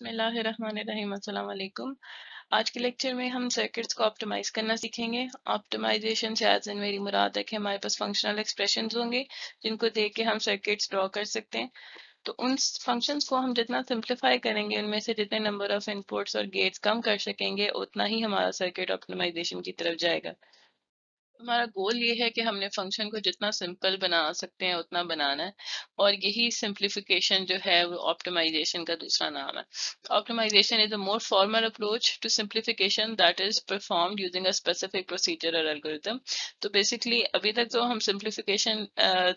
बिसमीम आज के लेक्चर में हम सर्किट्स को ऑप्टिमाइज करना सीखेंगे ऑप्टिमाइजेशन से आज मेरी मुराद है कि हमारे पास फंक्शनल एक्सप्रेशन होंगे जिनको देख के हम सर्किट्स ड्रॉ कर सकते हैं तो उन फंक्शंस को हम जितना सिंप्लीफाई करेंगे उनमें से जितने नंबर ऑफ इनपुट्स और गेट्स कम कर सकेंगे उतना ही हमारा सर्किट ऑप्टिमाइजेशन की तरफ जाएगा हमारा गोल ये है कि हमने फंक्शन को जितना सिंपल बना सकते हैं उतना बनाना है और यही सिंप्लीफिकेशन जो है वो ऑप्टिमाइजेशन का दूसरा नाम है optimisation is a more formal approach to simplification that is performed using a specific procedure और एल्गोरिथम तो बेसिकली अभी तक तो हम सिंप्लीफिकेशन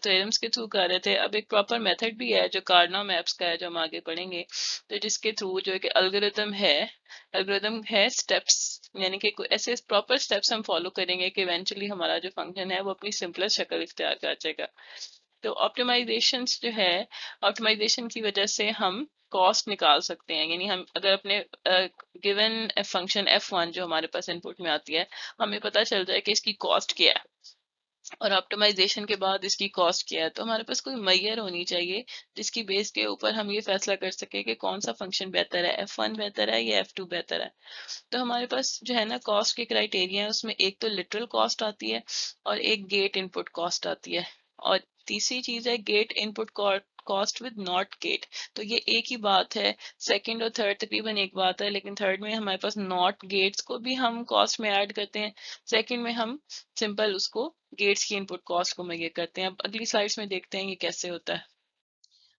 थ्योरम्स के थ्रू कर रहे थे अब एक प्रॉपर मेथड भी है जो कार्डनो मैप्स का है जो हम आगे पढ़ेंगे तो जिसके थ्रू जो एक एल्गोरिथम है एल्गोरिदम है स्टेप्स यानी कि ऐसे प्रॉपर स्टेप्स हम फॉलो करेंगे कि इवेंचुअली हमारा जो फंक्शन है वो अपनी सिंपलर शक्ल इख्तियार कर जाएगा तो ऑप्टिमाइजेशन जो है ऑप्टिमाइजेशन की वजह से हम कॉस्ट निकाल सकते हैं यानी हम अगर अपने गिवन फंक्शन एफ वन जो हमारे पास इनपुट में आती है हमें पता चल जाए कि इसकी कॉस्ट क्या है और ऑप्टिमाइजेशन के बाद इसकी कॉस्ट क्या है तो हमारे पास कोई मैयर होनी चाहिए जिसकी बेस के ऊपर हम ये फैसला कर सके कि कौन सा फंक्शन बेहतर है एफ वन बेहतर है या एफ टू बेहतर है तो हमारे पास जो है ना कॉस्ट के क्राइटेरिया है उसमें एक तो लिटरल कॉस्ट आती है और एक गेट इनपुट कॉस्ट आती है और तीसरी चीज है gate input cost with not gate तो ये एक ही बात है सेकंड और थर्ड तकरीबन एक बात है लेकिन थर्ड में हमारे पास नॉट गेट्स को भी हम कॉस्ट में ऐड करते हैं सेकंड में हम सिंपल उसको गेट्स की इनपुट कॉस्ट को ये करते हैं अब अगली स्लाइड्स में देखते हैं ये कैसे होता है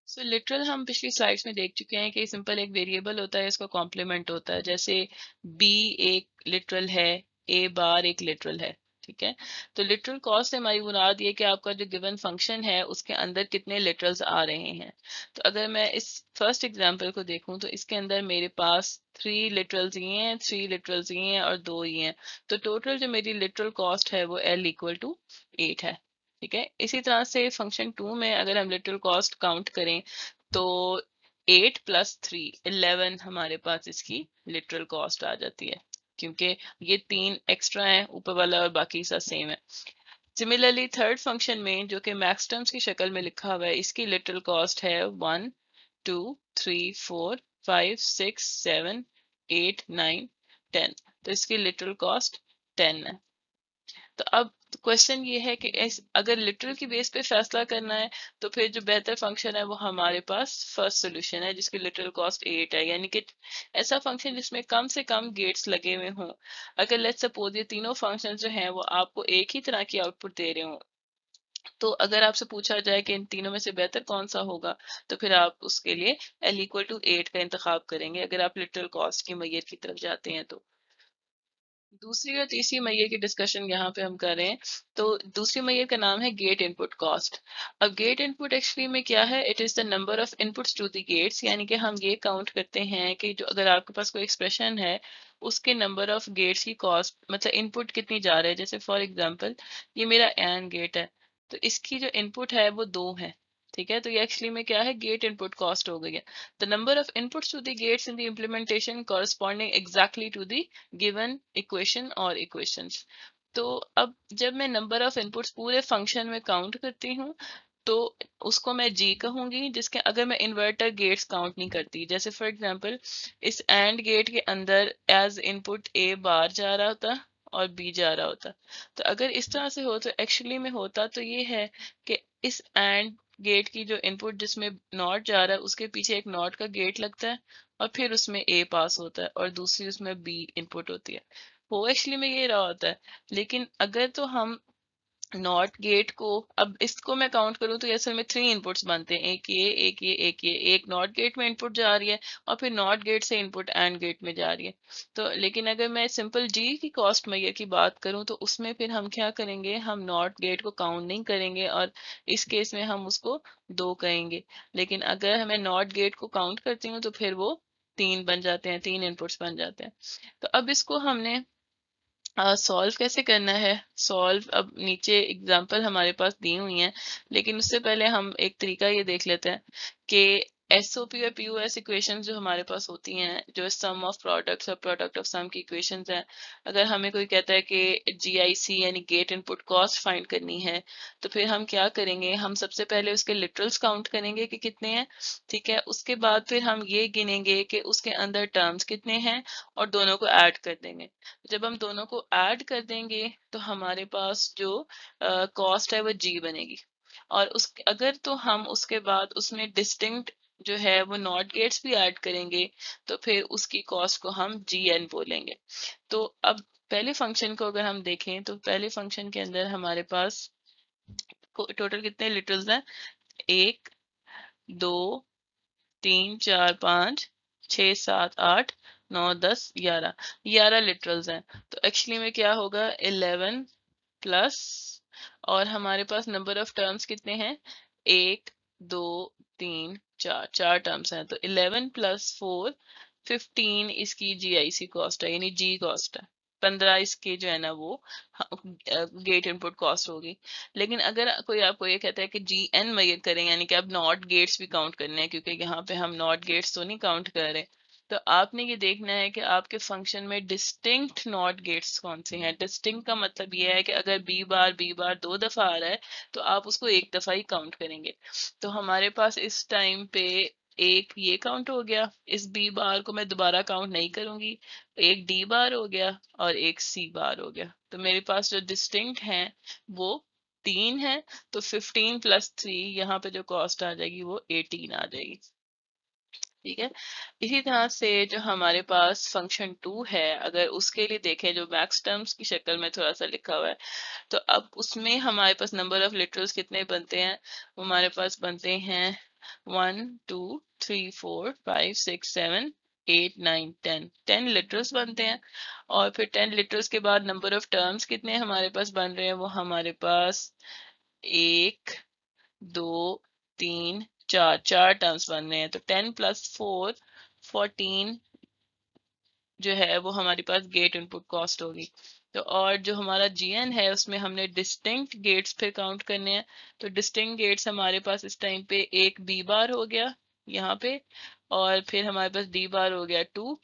सो so, लिटरल हम पिछली स्लाइड्स में देख चुके हैं कि सिंपल एक वेरिएबल होता है इसका कॉम्प्लीमेंट होता है जैसे बी एक लिटरल है ए बार एक लिटरल है ठीक है तो लिटरल कॉस्ट से हमारी मुराद ये कि आपका जो गिवन फंक्शन है उसके अंदर कितने लिटरल्स आ रहे हैं तो अगर मैं इस फर्स्ट एग्जांपल को देखूं तो इसके अंदर मेरे पास थ्री लिटरल्स ये हैं थ्री लिटरल्स ये हैं और दो ये हैं तो टोटल जो मेरी लिटरल कॉस्ट है वो एल इक्वल टू एट है ठीक है इसी तरह से फंक्शन टू में अगर हम लिटरल कॉस्ट काउंट करें तो एट प्लस थ्री इलेवन हमारे पास इसकी लिटरल कॉस्ट आ जाती है क्योंकि ये तीन एक्स्ट्रा हैं ऊपर वाला और बाकी सब सेम है सिमिलरली थर्ड फंक्शन में जो कि मैक्स टर्म्स की शक्ल में लिखा हुआ है इसकी लिटरल कॉस्ट है one two three four five six seven eight nine ten तो इसकी लिटरल कॉस्ट टेन है तो अब क्वेश्चन ये है कि अगर लिटरल की बेस पे फैसला करना है तो फिर जो बेहतर फंक्शन है वो हमारे पास फर्स्ट सॉल्यूशन है जिसकी लिटरल कॉस्ट एट है यानी कि ऐसा फंक्शन जिसमें कम से कम गेट्स लगे हुए हों अगर लेट सपोज ये तीनों फंक्शन जो हैं वो आपको एक ही तरह की आउटपुट दे रहे हों तो अगर आपसे पूछा जाए कि इन तीनों में से बेहतर कौन सा होगा तो फिर आप उसके लिए एल इक्वल टू एट का इंतखब करेंगे अगर आप लिटरल कॉस्ट की मैयर की तरफ जाते हैं तो दूसरी और तीसरी मैयर की डिस्कशन यहाँ पे हम कर रहे हैं तो दूसरी मैयर का नाम है गेट इनपुट कॉस्ट अब गेट इनपुट एक्चुअली में क्या है it is the number of inputs to the gates यानी कि हम ये काउंट करते हैं कि जो अगर आपके पास कोई एक्सप्रेशन है उसके नंबर ऑफ गेट्स की कॉस्ट मतलब इनपुट कितनी जा रहे है जैसे फॉर एग्जाम्पल ये मेरा एन गेट है तो इसकी जो इनपुट है वो दो है ठीक है तो ये एक्चुअली में क्या है गेट इनपुट कॉस्ट हो गई है the number of inputs to the gates in the implementation corresponding exactly to the given equation और इक्वेशंस तो अब जब मैं नंबर ऑफ इनपुट्स पूरे फंक्शन में काउंट करती हूँ तो उसको मैं जी कहूंगी जिसके अगर मैं इन्वर्टर गेट्स काउंट नहीं करती जैसे फॉर एग्जाम्पल इस एंड गेट के अंदर एज इनपुट ए बार जा रहा होता और बी जा रहा होता तो अगर इस तरह से हो तो एक्चुअली में होता तो ये है कि इस एंड गेट की जो इनपुट जिसमें नॉट जा रहा है उसके पीछे एक नॉट का गेट लगता है और फिर उसमें ए पास होता है और दूसरी उसमें बी इनपुट होती है वो एक्चुअली में ये रहा होता है लेकिन अगर तो हम नॉट गेट को अब इसको मैं काउंट करूं तो असल में थ्री इनपुट्स बनते हैं एक ये एक ये एक ये एक नॉट गेट में इनपुट जा रही है और फिर नॉट गेट से इनपुट एंड गेट में जा रही है तो लेकिन अगर मैं सिंपल जी की कॉस्ट मैयर की बात करूं तो उसमें फिर हम क्या करेंगे हम नॉट गेट को काउंट नहीं करेंगे और इस केस में हम उसको दो कहेंगे लेकिन अगर मैं नॉट गेट को काउंट करती हूँ तो फिर वो तीन बन जाते हैं तीन इनपुट्स बन जाते हैं तो अब इसको हमने सॉल्व कैसे करना है सॉल्व अब नीचे एग्जांपल हमारे पास दी हुई है लेकिन उससे पहले हम एक तरीका ये देख लेते हैं कि एसओपी और पी ओ एस इक्वेशन जो हमारे पास होती हैं जो सम ऑफ प्रोडक्ट्स और प्रोडक्ट ऑफ सम की इक्वेशन हैं अगर हमें कोई कहता है कि जी आई सी यानी गेट इनपुट कॉस्ट फाइंड करनी है तो फिर हम क्या करेंगे हम सबसे पहले उसके लिटरल्स काउंट करेंगे कि कितने हैं ठीक है उसके बाद फिर हम ये गिनेंगे कि उसके अंदर टर्म्स कितने हैं और दोनों को ऐड कर देंगे जब हम दोनों को ऐड कर देंगे तो हमारे पास जो कॉस्ट uh, है वो जी बनेगी और उस अगर तो हम उसके बाद उसमें डिस्टिंक्ट जो है वो नॉट गेट्स भी ऐड करेंगे तो फिर उसकी कॉस्ट को हम जी एन बोलेंगे तो अब पहले फंक्शन को अगर हम देखें तो पहले फंक्शन के अंदर हमारे पास टोटल कितने लिटल्स हैं एक दो तीन चार पाँच छ सात आठ नौ दस ग्यारह ग्यारह लिटरल्स हैं तो एक्चुअली में क्या होगा इलेवन प्लस और हमारे पास नंबर ऑफ टर्म्स कितने हैं एक दो तीन चार चार टर्म्स हैं तो इलेवन प्लस फोर फिफ्टीन इसकी जी आई सी कॉस्ट है यानी जी कॉस्ट है पंद्रह इसके जो है ना वो गेट इनपुट कॉस्ट होगी लेकिन अगर कोई आपको ये कहता है कि जी एन मैयर करें यानी कि आप नॉट गेट्स भी काउंट करने हैं क्योंकि यहाँ पे हम नॉट गेट्स तो नहीं काउंट कर रहे तो आपने ये देखना है कि आपके फंक्शन में डिस्टिंक्ट नॉट गेट्स कौन से हैं डिस्टिंक्ट का मतलब ये है कि अगर बी बार बी बार दो दफ़ा आ रहा है तो आप उसको एक दफ़ा ही काउंट करेंगे तो हमारे पास इस टाइम पे एक ये काउंट हो गया इस बी बार को मैं दोबारा काउंट नहीं करूंगी एक डी बार हो गया और एक सी बार हो गया तो मेरे पास जो डिस्टिंक्ट है वो तीन है तो फिफ्टीन प्लस थ्री यहाँ पे जो कॉस्ट आ जाएगी वो एटीन आ जाएगी ठीक है इसी तरह से जो हमारे पास फंक्शन टू है अगर उसके लिए देखें जो मैक्स टर्म्स की शक्ल में थोड़ा सा लिखा हुआ है तो अब उसमें हमारे पास नंबर ऑफ लिटरल्स कितने बनते हैं हमारे पास बनते हैं one two three four five six seven eight nine ten ten literals बनते हैं और फिर टेन लिटरल्स के बाद नंबर ऑफ टर्म्स कितने हमारे पास बन रहे हैं वो हमारे पास एक दो तीन चार चार टर्म्स बन रहे हैं तो टेन प्लस फोर फोर्टीन जो है वो हमारे पास गेट इनपुट कॉस्ट होगी तो और जो हमारा जीएन है उसमें हमने डिस्टिंक्ट गेट्स फिर काउंट करने हैं तो डिस्टिंक्ट गेट्स हमारे पास इस टाइम पे एक बी बार हो गया यहाँ पे और फिर हमारे पास डी बार हो गया टू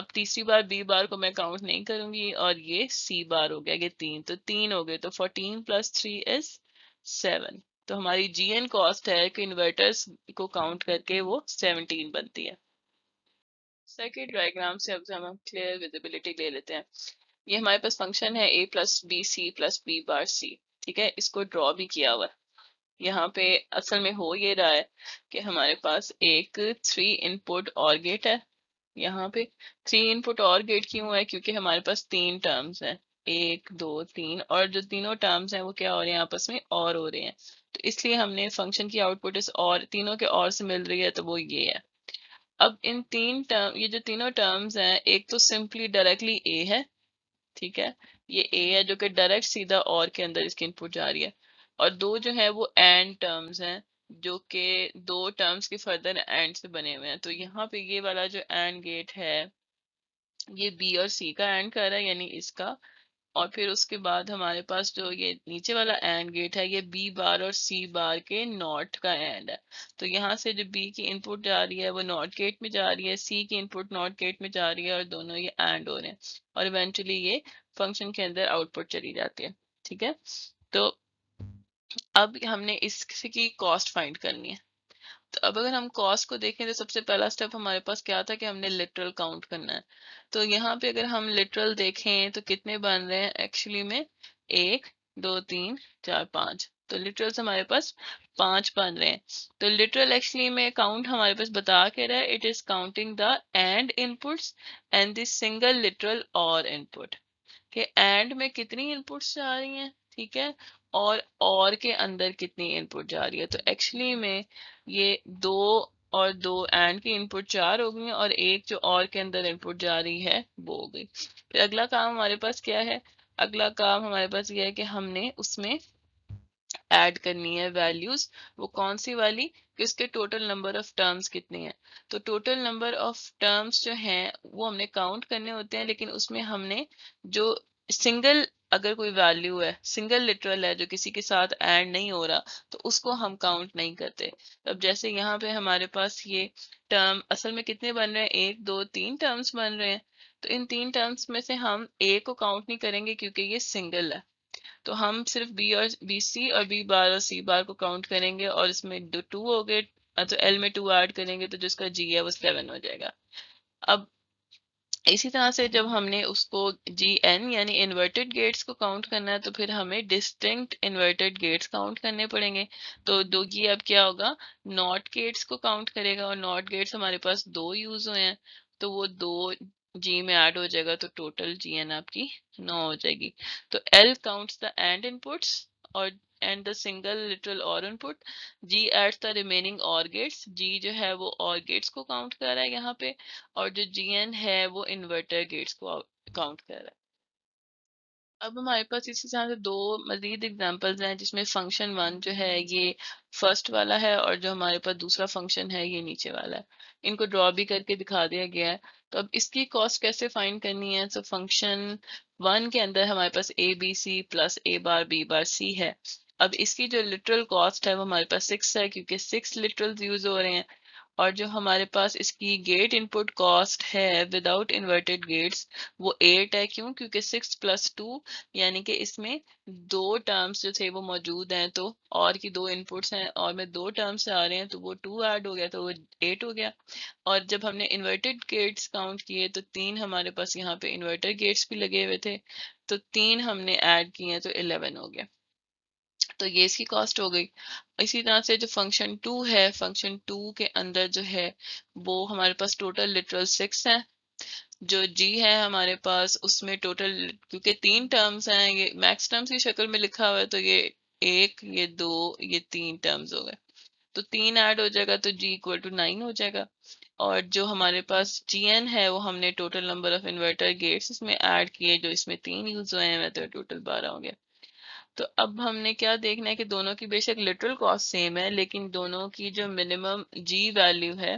अब तीसरी बार बी बार को मैं काउंट नहीं करूंगी और ये सी बार हो गया ये तीन तो तीन हो गए तो fourteen plus three is seven तो हमारी जी एन कॉस्ट है कि इन्वर्टर्स को काउंट करके वो सेवनटीन बनती है सेकेंड डायग्राम से अब हम क्लियर विजिबिलिटी ले लेते हैं ये हमारे पास फंक्शन है A plus B C plus B bar C ठीक है इसको ड्रॉ भी किया हुआ यहाँ पे असल में हो ये रहा है कि हमारे पास एक थ्री इनपुट और गेट है यहाँ पे थ्री इनपुट और गेट क्यों है क्योंकि हमारे पास तीन टर्म्स हैं एक दो तीन और जो तीनों टर्म्स हैं वो क्या हो रहे हैं आपस में और हो रहे हैं तो इसलिए हमने फंक्शन की आउटपुट इस और तीनों के और से मिल रही है तो वो ये है अब इन तीन टर्म ये जो तीनों टर्म्स हैं एक तो सिंपली डायरेक्टली ए है ठीक है ये ए है जो कि डायरेक्ट सीधा और के अंदर इसकी इनपुट जा रही है और दो जो है वो एंड टर्म्स हैं जो कि दो टर्म्स के फर्दर एंड से बने हुए हैं तो यहाँ पे ये वाला जो एंड गेट है ये बी और सी का एंड कर रहा है यानी इसका और फिर उसके बाद हमारे पास जो ये नीचे वाला एंड गेट है ये बी बार और सी बार के नॉट का एंड है तो यहाँ से जो बी की इनपुट जा रही है वो नॉट गेट में जा रही है सी की इनपुट नॉट गेट में जा रही है और दोनों ये एंड हो रहे हैं और इवेंचुअली ये फंक्शन के अंदर आउटपुट चली जाती है ठीक है तो अब हमने इसकी कॉस्ट फाइंड करनी है अब अगर हम कॉस्ट को देखें तो सबसे पहला स्टेप हमारे पास क्या था कि हमने लिटरल काउंट करना है तो यहाँ पे अगर हम लिटरल देखें तो कितने बन रहे हैं एक्चुअली में एक दो तीन चार पांच तो लिटरल हमारे पास पांच बन रहे हैं तो लिटरल एक्चुअली में काउंट हमारे पास बता के रहा है it is counting the and inputs and single literal और इनपुट के एंड में कितनी इनपुट्स आ रही हैं ठीक है और और के अंदर कितनी इनपुट जा रही है तो एक्चुअली में ये दो और दो एंड की इनपुट चार हो गई और एक जो और के अंदर इनपुट जा रही है वो हो गई फिर अगला काम हमारे पास क्या है अगला काम हमारे पास यह है कि हमने उसमें ऐड करनी है वैल्यूज वो कौन सी वाली किसके उसके टोटल नंबर ऑफ टर्म्स कितनी है तो टोटल नंबर ऑफ टर्म्स जो हैं वो हमने काउंट करने होते हैं लेकिन उसमें हमने जो सिंगल अगर कोई वैल्यू है सिंगल लिटरल है जो किसी के साथ ऐड नहीं हो रहा तो उसको हम काउंट नहीं करते अब जैसे यहाँ पे हमारे पास ये टर्म असल में कितने बन रहे हैं एक दो तीन टर्म्स बन रहे हैं तो इन तीन टर्म्स में से हम ए को काउंट नहीं करेंगे क्योंकि ये सिंगल है तो हम सिर्फ बी और बी सी और बी बार और सी बार को काउंट करेंगे और इसमें टू हो गए तो एल में टू ऐड करेंगे तो जिसका जी है वो सेवन हो जाएगा अब इसी तरह से जब हमने उसको जी एन यानी इन्वर्टेड गेट्स को काउंट करना है तो फिर हमें डिस्टिंक्ट इन्वर्टेड गेट्स काउंट करने पड़ेंगे तो दो की अब क्या होगा नॉट गेट्स को काउंट करेगा और नॉट गेट्स हमारे पास दो यूज हुए हैं तो वो दो जी में ऐड हो जाएगा तो टोटल जी एन आपकी नौ हो जाएगी तो L counts the and inputs और एंड द सिंगल लिटरल और input G adds the remaining और गेट्स जी जो है वो और गेट्स को काउंट कर रहा है यहाँ पे और जो जी एन है वो इन्वर्टर गेट्स को काउंट कर रहा है अब हमारे पास इसी तरह से दो मजीद एग्जांपल्स हैं जिसमें फंक्शन वन जो है ये फर्स्ट वाला है और जो हमारे पास दूसरा फंक्शन है ये नीचे वाला है इनको ड्रॉ भी करके दिखा दिया गया है तो अब इसकी कॉस्ट कैसे फाइंड करनी है सो फंक्शन वन के अंदर हमारे पास A B C plus A bar B bar C है अब इसकी जो लिटरल कॉस्ट है वो हमारे पास सिक्स है क्योंकि सिक्स लिटरल्स यूज हो रहे हैं और जो हमारे पास इसकी गेट इनपुट कॉस्ट है विदाउट इन्वर्टेड गेट्स वो एट है क्यों क्योंकि सिक्स प्लस टू यानी कि इसमें दो टर्म्स जो थे वो मौजूद हैं तो और की दो इनपुट्स हैं और में दो टर्म्स से आ रहे हैं तो वो टू ऐड हो गया तो वो एट हो गया और जब हमने इन्वर्टेड गेट्स काउंट किए तो तीन हमारे पास यहाँ पे इन्वर्टर गेट्स भी लगे हुए थे तो तीन हमने ऐड किए तो इलेवन हो गया तो ये इसकी कॉस्ट हो गई इसी तरह से जो फंक्शन टू है फंक्शन टू के अंदर जो है वो हमारे पास टोटल लिटरल सिक्स है जो जी है हमारे पास उसमें टोटल क्योंकि तीन टर्म्स हैं ये मैक्स टर्म्स की शक्ल में लिखा हुआ है तो ये एक ये दो ये तीन टर्म्स हो गए तो तीन ऐड हो जाएगा तो जी इक्वल टू नाइन हो जाएगा और जो हमारे पास जी एन है वो हमने total number of inverter gates इसमें ऐड किए जो इसमें तीन यूज हुए हैं तो टोटल बारह हो गया तो अब हमने क्या देखना है कि दोनों की बेशक लिटरल कॉस्ट सेम है लेकिन दोनों की जो मिनिमम जी वैल्यू है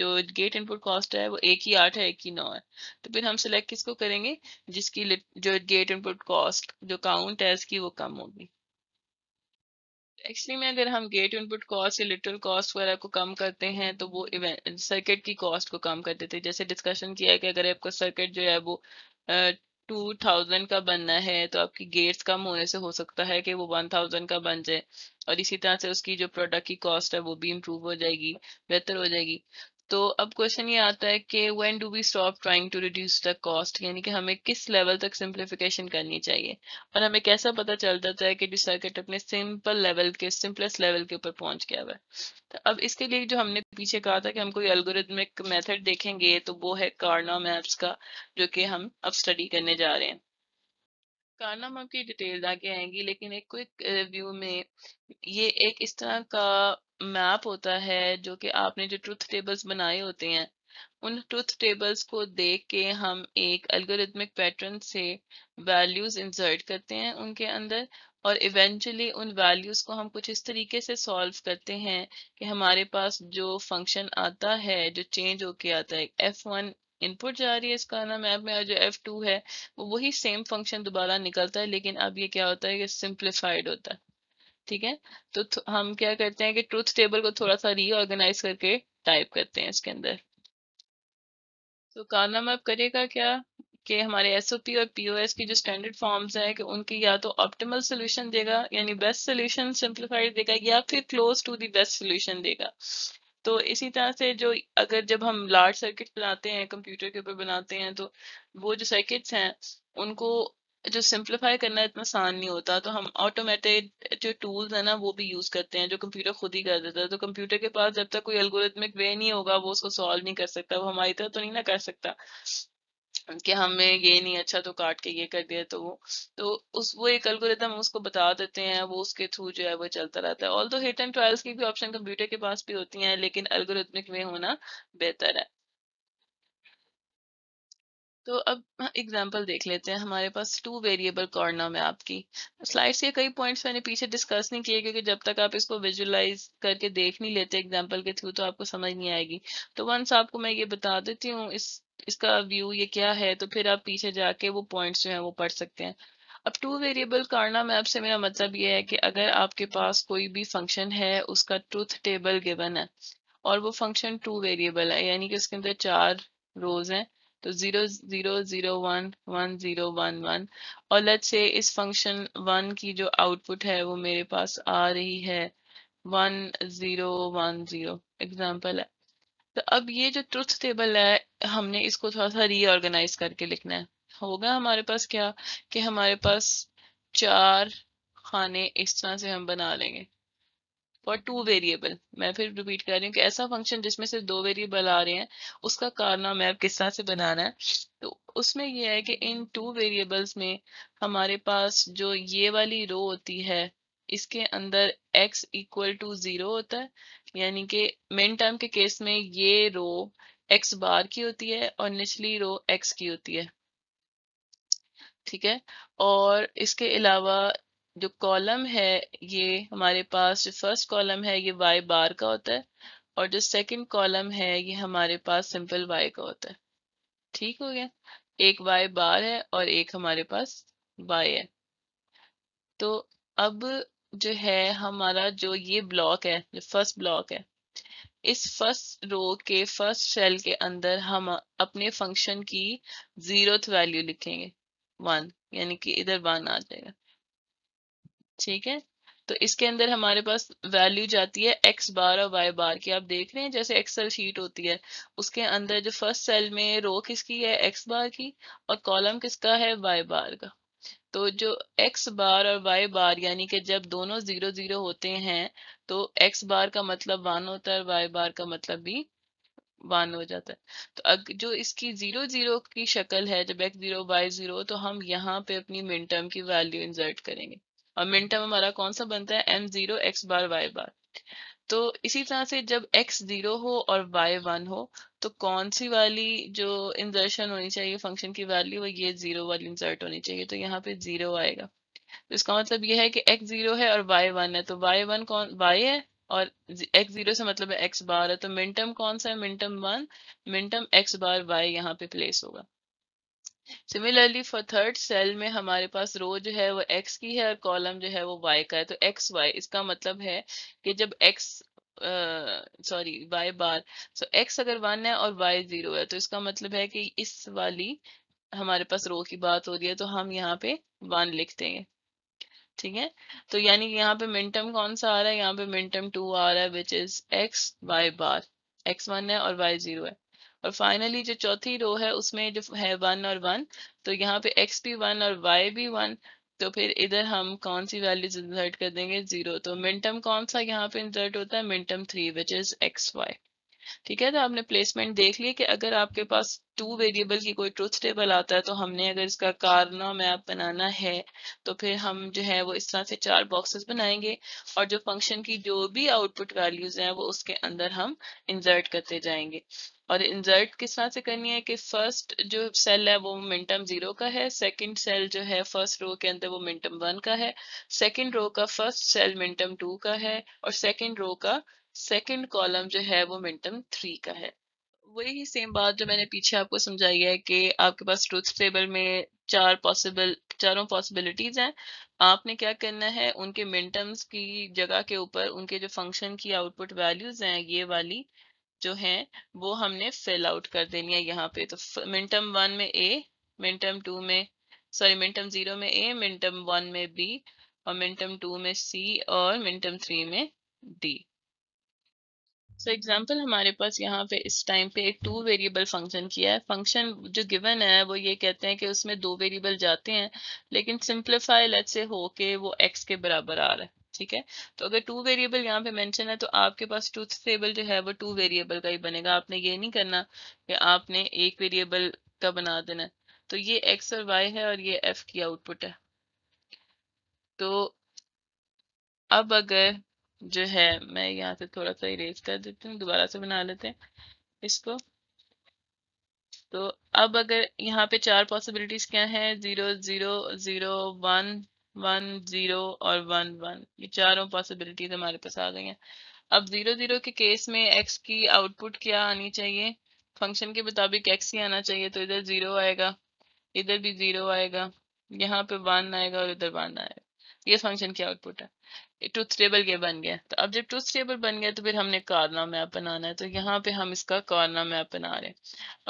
जो गेट इनपुट कॉस्ट है वो एक ही आठ है एक ही नौ है तो फिर हम सिलेक्ट किसको करेंगे जिसकी जो गेट इनपुट कॉस्ट जो काउंट है इसकी वो कम होगी एक्चुअली में अगर हम गेट इनपुट कॉस्ट या लिटरल कॉस्ट वगैरह को कम करते हैं तो वो सर्किट की कॉस्ट को कम कर देते हैं जैसे डिस्कशन किया है कि अगर आपका सर्किट जो है वो टू थाउजेंड का बनना है तो आपकी गेट्स कम होने से हो सकता है कि वो वन थाउजेंड का बन जाए और इसी तरह से उसकी जो प्रोडक्ट की कॉस्ट है वो भी इम्प्रूव हो जाएगी बेहतर हो जाएगी तो अब क्वेश्चन ये आता है कि when do we stop trying to reduce the cost यानी कि हमें किस लेवल तक सिंप्लीफिकेशन करनी चाहिए और हमें कैसा पता चल जाता है कि जो सर्किट अपने सिंपल लेवल के सिंपलेस्ट लेवल के ऊपर पहुंच गया है तो अब इसके लिए जो हमने पीछे कहा था कि हम कोई अल्गोरिथमिक मेथड देखेंगे तो वो है कार्ना मैप्स का जो कि हम अब स्टडी करने जा रहे हैं कारनामा आपकी डिटेल आगे आएंगी लेकिन एक क्विक रिव्यू में ये एक इस तरह का मैप होता है जो कि आपने जो ट्रुथ टेबल्स बनाए होते हैं उन ट्रुथ टेबल्स को देख के हम एक अलगोरिथमिक पैटर्न से वैल्यूज इंसर्ट करते हैं उनके अंदर और इवेंचुअली उन वैल्यूज को हम कुछ इस तरीके से सॉल्व करते हैं कि हमारे पास जो फंक्शन आता है जो चेंज होके आता है एफ वन इनपुट जा रही है इस नाम मैप में और जो एफ टू है वो वही सेम फंक्शन दोबारा निकलता है लेकिन अब ये क्या होता है कि सिंप्लीफाइड होता है ठीक है तो हम क्या करते हैं कि ट्रूथ टेबल को थोड़ा सा रीऑर्गेनाइज करके टाइप करते हैं इसके अंदर तो कारनामा अब करेगा क्या कि हमारे एसओपी और पीओएस की जो स्टैंडर्ड फॉर्म्स हैं कि उनकी या तो ऑप्टिमल सॉल्यूशन देगा यानी बेस्ट सॉल्यूशन सिंप्लीफाइड देगा या फिर close to the best solution देगा तो इसी तरह से जो अगर जब हम लार्ज सर्किट बनाते हैं कंप्यूटर के ऊपर बनाते हैं तो वो जो सर्किट्स हैं उनको जो सिंप्लीफाई करना इतना आसान नहीं होता तो हम ऑटोमेटेड जो टूल्स है ना वो भी यूज करते हैं जो कंप्यूटर खुद ही कर देता है तो कंप्यूटर के पास जब तक कोई एल्गोरिथमिक वे नहीं होगा वो उसको सॉल्व नहीं कर सकता वो हमारी तरह तो नहीं ना कर सकता कि हमें ये नहीं अच्छा तो काट के ये कर दिया तो वो तो उस वो एक एल्गोरिदम उसको बता देते हैं वो उसके थ्रू जो है वो चलता रहता है ऑल दो हिट एंड ट्रायल्स की भी ऑप्शन कंप्यूटर के पास भी होती हैं लेकिन एल्गोरिदमिक में होना बेहतर है तो अब एग्जांपल देख लेते हैं हमारे पास टू वेरिएबल कॉर्ना में आपकी स्लाइड्स के कई पॉइंट्स मैंने पीछे डिस्कस नहीं किए क्योंकि जब तक आप इसको विजुलाइज करके देख नहीं लेते एग्जांपल के थ्रू तो आपको समझ नहीं आएगी तो वंस आपको मैं ये बता देती हूँ इस इसका व्यू ये क्या है तो फिर आप पीछे जाके वो पॉइंट्स जो है वो पढ़ सकते हैं अब टू वेरिएबल कारना मैप से मेरा मतलब ये है कि अगर आपके पास कोई भी फंक्शन है उसका ट्रूथ टेबल गिवन है और वो फंक्शन टू वेरिएबल है यानी कि उसके अंदर चार रोज हैं तो zero zero zero one one zero one one और लेट से इस फंक्शन वन की जो आउटपुट है वो मेरे पास आ रही है one zero one zero example है तो अब ये जो ट्रुथ टेबल है हमने इसको थोड़ा सा रीऑर्गेनाइज करके लिखना है होगा हमारे पास क्या कि हमारे पास चार खाने इस तरह से हम बना लेंगे फॉर टू वेरिएबल मैं फिर रिपीट कर रही हूँ कि ऐसा फंक्शन जिसमें सिर्फ दो वेरिएबल आ रहे हैं उसका कारनाम मैप किस तरह से बनाना है तो उसमें यह है कि इन टू वेरिएबल्स में हमारे पास जो ये वाली रो होती है इसके अंदर x इक्वल टू जीरो होता है यानी कि मेन टर्म के केस में ये रो x बार की होती है और निचली रो x की होती है ठीक है और इसके अलावा जो कॉलम है ये हमारे पास जो फर्स्ट कॉलम है ये y बार का होता है और जो सेकंड कॉलम है ये हमारे पास सिंपल y का होता है ठीक हो गया एक y बार है और एक हमारे पास y है तो अब जो है हमारा जो ये ब्लॉक है जो फर्स्ट ब्लॉक है इस फर्स्ट रो के फर्स्ट सेल के अंदर हम अपने फंक्शन की जीरोथ वैल्यू लिखेंगे वन यानी कि इधर वन आ जाएगा ठीक है तो इसके अंदर हमारे पास वैल्यू जाती है एक्स बार और वाई बार की आप देख रहे हैं जैसे एक्सेल शीट होती है उसके अंदर जो फर्स्ट सेल में रो किसकी है एक्स बार की और कॉलम किसका है वाई बार का तो जो x बार और y बार यानी कि जब दोनों जीरो जीरो होते हैं तो x बार का मतलब वन होता है और y बार का मतलब भी वन हो जाता है तो अग, जो इसकी जीरो जीरो की शक्ल है जब एक्स जीरो वाई जीरो तो हम यहाँ पे अपनी मिन टर्म की वैल्यू इंजर्ट करेंगे और मिन टर्म हमारा कौन सा बनता है M zero X bar Y bar तो इसी तरह से जब x जीरो हो और y वन हो तो कौन सी वाली जो इंजर्शन होनी चाहिए फंक्शन की वैल्यू वो ये जीरो वाली इंजर्ट होनी चाहिए तो यहाँ पे जीरो आएगा तो इसका मतलब ये है कि x जीरो है और y वन है तो y वन कौन y है और x जीरो से मतलब है x बार है तो मिनटम कौन सा है minterm one minterm x bar y यहाँ पे प्लेस होगा सिमिलरली फॉर थर्ड सेल में हमारे पास रो जो है वो एक्स की है और कॉलम जो है वो वाई का है तो एक्स वाई इसका मतलब है कि जब X sorry Y bar so X अगर वन है और वाई जीरो है तो इसका मतलब है कि इस वाली हमारे पास रो की बात हो रही है तो हम यहाँ पे वन लिख देंगे ठीक है तो यानी यहाँ पे मिनटम कौन सा आ रहा है यहाँ पे मिनटम टू आ रहा है which is X Y bar X one है और वाई जीरो है और फाइनली जो चौथी रो है उसमें जो है वन और वन तो यहाँ पे एक्स भी वन और वाई भी वन तो फिर इधर हम कौन सी वैल्यूज इंसर्ट कर देंगे जीरो तो मिनटम कौन सा यहाँ पे इंसर्ट होता है minterm three which is X Y ठीक है तो आपने प्लेसमेंट देख ली कि अगर आपके पास टू वेरिएबल की कोई ट्रुथ टेबल आता है तो हमने अगर इसका कारना मैप बनाना है तो फिर हम जो है वो इस तरह से चार बॉक्सेस बनाएंगे और जो फंक्शन की जो भी आउटपुट वैल्यूज हैं वो उसके अंदर हम इंसर्ट करते जाएंगे और इंजर्ट किस तरह से करनी है कि फर्स्ट जो सेल है वो मोमेंटम जीरो का है सेकंड सेल जो है फर्स्ट रो के अंदर वो मोमेंटम वन का है सेकंड रो का फर्स्ट सेल मोमेंटम टू का है और सेकंड रो का सेकंड कॉलम जो है वो मोमेंटम थ्री का है वही सेम बात जो मैंने पीछे आपको समझाई है कि आपके पास ट्रूथ टेबल में चार पॉसिबल चारों पॉसिबिलिटीज हैं आपने क्या करना है उनके मिनटम्स की जगह के ऊपर उनके जो फंक्शन की आउटपुट वैल्यूज हैं ये वाली जो है वो हमने फिल आउट कर देनी है यहाँ पे तो मिनटम वन में ए मिनटम टू में सॉरी मिनटम जीरो में ए मिनटम वन में बी और मिनटम टू में सी और मिनटम थ्री में डी सो so एग्जाम्पल हमारे पास यहाँ पे इस टाइम पे एक टू वेरिएबल फंक्शन किया है फंक्शन जो गिवन है वो ये कहते हैं कि उसमें दो वेरिएबल जाते हैं लेकिन सिंप्लीफाई लेट से हो के वो एक्स के बराबर आ रहा है ठीक है तो अगर टू वेरिएबल यहाँ पे मेंशन है तो आपके पास ट्रूथ टेबल जो है वो टू वेरिएबल का ही बनेगा आपने ये नहीं करना कि आपने एक वेरिएबल का बना देना तो ये एक्स और वाई है और ये एफ की आउटपुट है तो अब अगर जो है मैं यहाँ से थोड़ा सा इरेज कर देती हूँ दोबारा से बना लेते हैं इसको तो अब अगर यहाँ पे चार पॉसिबिलिटीज क्या है zero zero zero one one zero और वन वन ये चारों पॉसिबिलिटीज हमारे पास आ गई हैं अब जीरो जीरो के केस में एक्स की आउटपुट क्या आनी चाहिए फंक्शन के मुताबिक एक्स ही आना चाहिए तो इधर जीरो आएगा इधर भी जीरो आएगा यहाँ पे वन आएगा और इधर वन आएगा ये फंक्शन की आउटपुट है टूथ टेबल ये बन गया तो अब जब टूथ टेबल बन गया तो फिर हमने कार्ना मैप बनाना है तो यहाँ पे हम इसका कार्ना मैप बना रहे हैं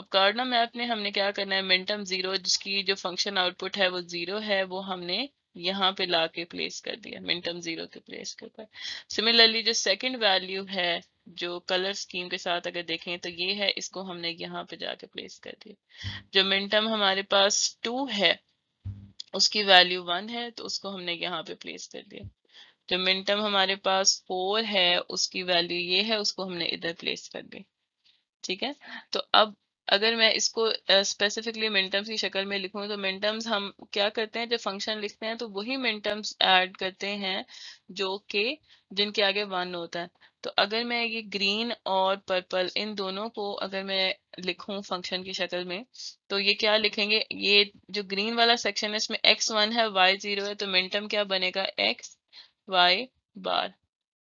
अब कार्ना मैप ने हमने क्या करना है मिनटम जीरो जिसकी जो फंक्शन आउटपुट है वो जीरो है वो हमने यहाँ पे ला के प्लेस कर दिया मिनटम जीरो के प्लेस के ऊपर सिमिलरली जो सेकंड वैल्यू है जो कलर स्कीम के साथ अगर देखें तो ये है इसको हमने यहाँ पे जाके प्लेस कर दिया जो मिनटम हमारे पास टू है उसकी वैल्यू वन है तो उसको हमने यहाँ पे प्लेस कर दिया जो मिनटम हमारे पास फोर है उसकी वैल्यू ये है उसको हमने इधर प्लेस कर दी ठीक है तो अब अगर मैं इसको स्पेसिफिकली मिनटर्म्स की शक्ल में लिखूं तो मिनटर्म्स हम क्या करते हैं जब फंक्शन लिखते हैं तो वही मिनटर्म्स ऐड करते हैं जो के जिनके आगे वन होता है तो अगर मैं ये ग्रीन और पर्पल इन दोनों को अगर मैं लिखूं फंक्शन की शक्ल में तो ये क्या लिखेंगे ये जो ग्रीन वाला सेक्शन है इसमें एक्स वन है वाई जीरो है तो मिनटर्म क्या बनेगा एक्स वाई बार